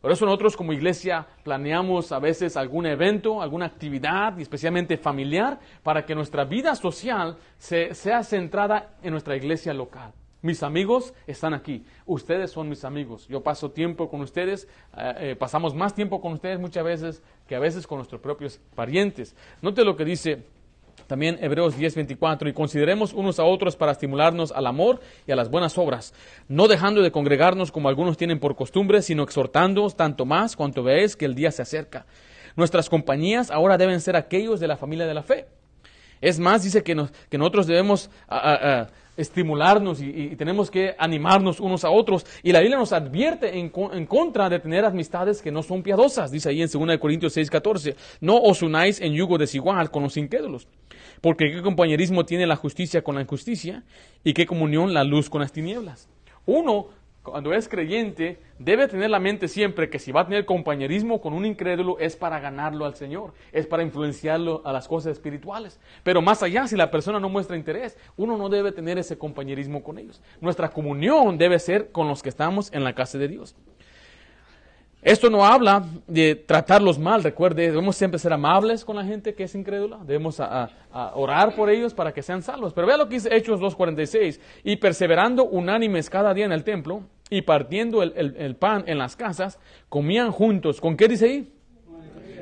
Speaker 1: Por eso nosotros como iglesia planeamos a veces algún evento, alguna actividad, especialmente familiar, para que nuestra vida social se, sea centrada en nuestra iglesia local. Mis amigos están aquí. Ustedes son mis amigos. Yo paso tiempo con ustedes. Eh, eh, pasamos más tiempo con ustedes muchas veces que a veces con nuestros propios parientes. Note lo que dice también Hebreos 24, Y consideremos unos a otros para estimularnos al amor y a las buenas obras, no dejando de congregarnos como algunos tienen por costumbre, sino exhortándonos tanto más cuanto veáis que el día se acerca. Nuestras compañías ahora deben ser aquellos de la familia de la fe. Es más, dice que, nosotros debemos estimularnos y, tenemos que animarnos unos a otros. Y la Biblia nos advierte en, contra de tener amistades que no son piadosas, dice ahí en 2 Corintios 6, 14. No os unáis en yugo desigual con los incrédulos, porque qué compañerismo tiene la justicia con la injusticia y qué comunión la luz con las tinieblas. Uno cuando es creyente, debe tener la mente siempre que si va a tener compañerismo con un incrédulo es para ganarlo al Señor, es para influenciarlo a las cosas espirituales. Pero más allá, si la persona no muestra interés, uno no debe tener ese compañerismo con ellos. Nuestra comunión debe ser con los que estamos en la casa de Dios. Esto no habla de tratarlos mal, recuerde, debemos siempre ser amables con la gente que es incrédula, debemos orar por ellos para que sean salvos. Pero vea lo que dice Hechos 2.46, y perseverando unánimes cada día en el templo, y partiendo el, pan en las casas, comían juntos. ¿Con qué dice ahí?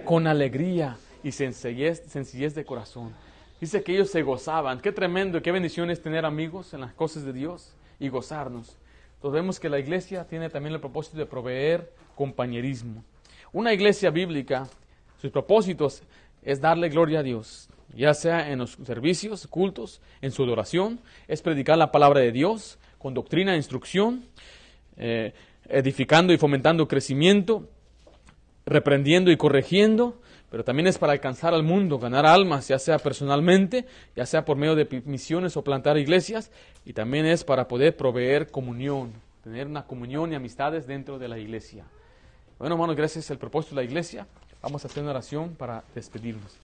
Speaker 1: Con alegría, y sencillez, sencillez, de corazón. Dice que ellos se gozaban. Qué tremendo, qué bendición es tener amigos en las cosas de Dios y gozarnos. Entonces vemos que la iglesia tiene también el propósito de proveer compañerismo. Una iglesia bíblica, sus propósitos es darle gloria a Dios, ya sea en los servicios, cultos, en su adoración, es predicar la palabra de Dios con doctrina e instrucción, eh, edificando y fomentando crecimiento, reprendiendo y corrigiendo, pero también es para alcanzar al mundo, ganar almas, ya sea personalmente, ya sea por medio de misiones o plantar iglesias, y también es para poder proveer comunión, tener una comunión y amistades dentro de la iglesia. Bueno, hermanos, gracias al propósito de la iglesia. Vamos a hacer una oración para despedirnos.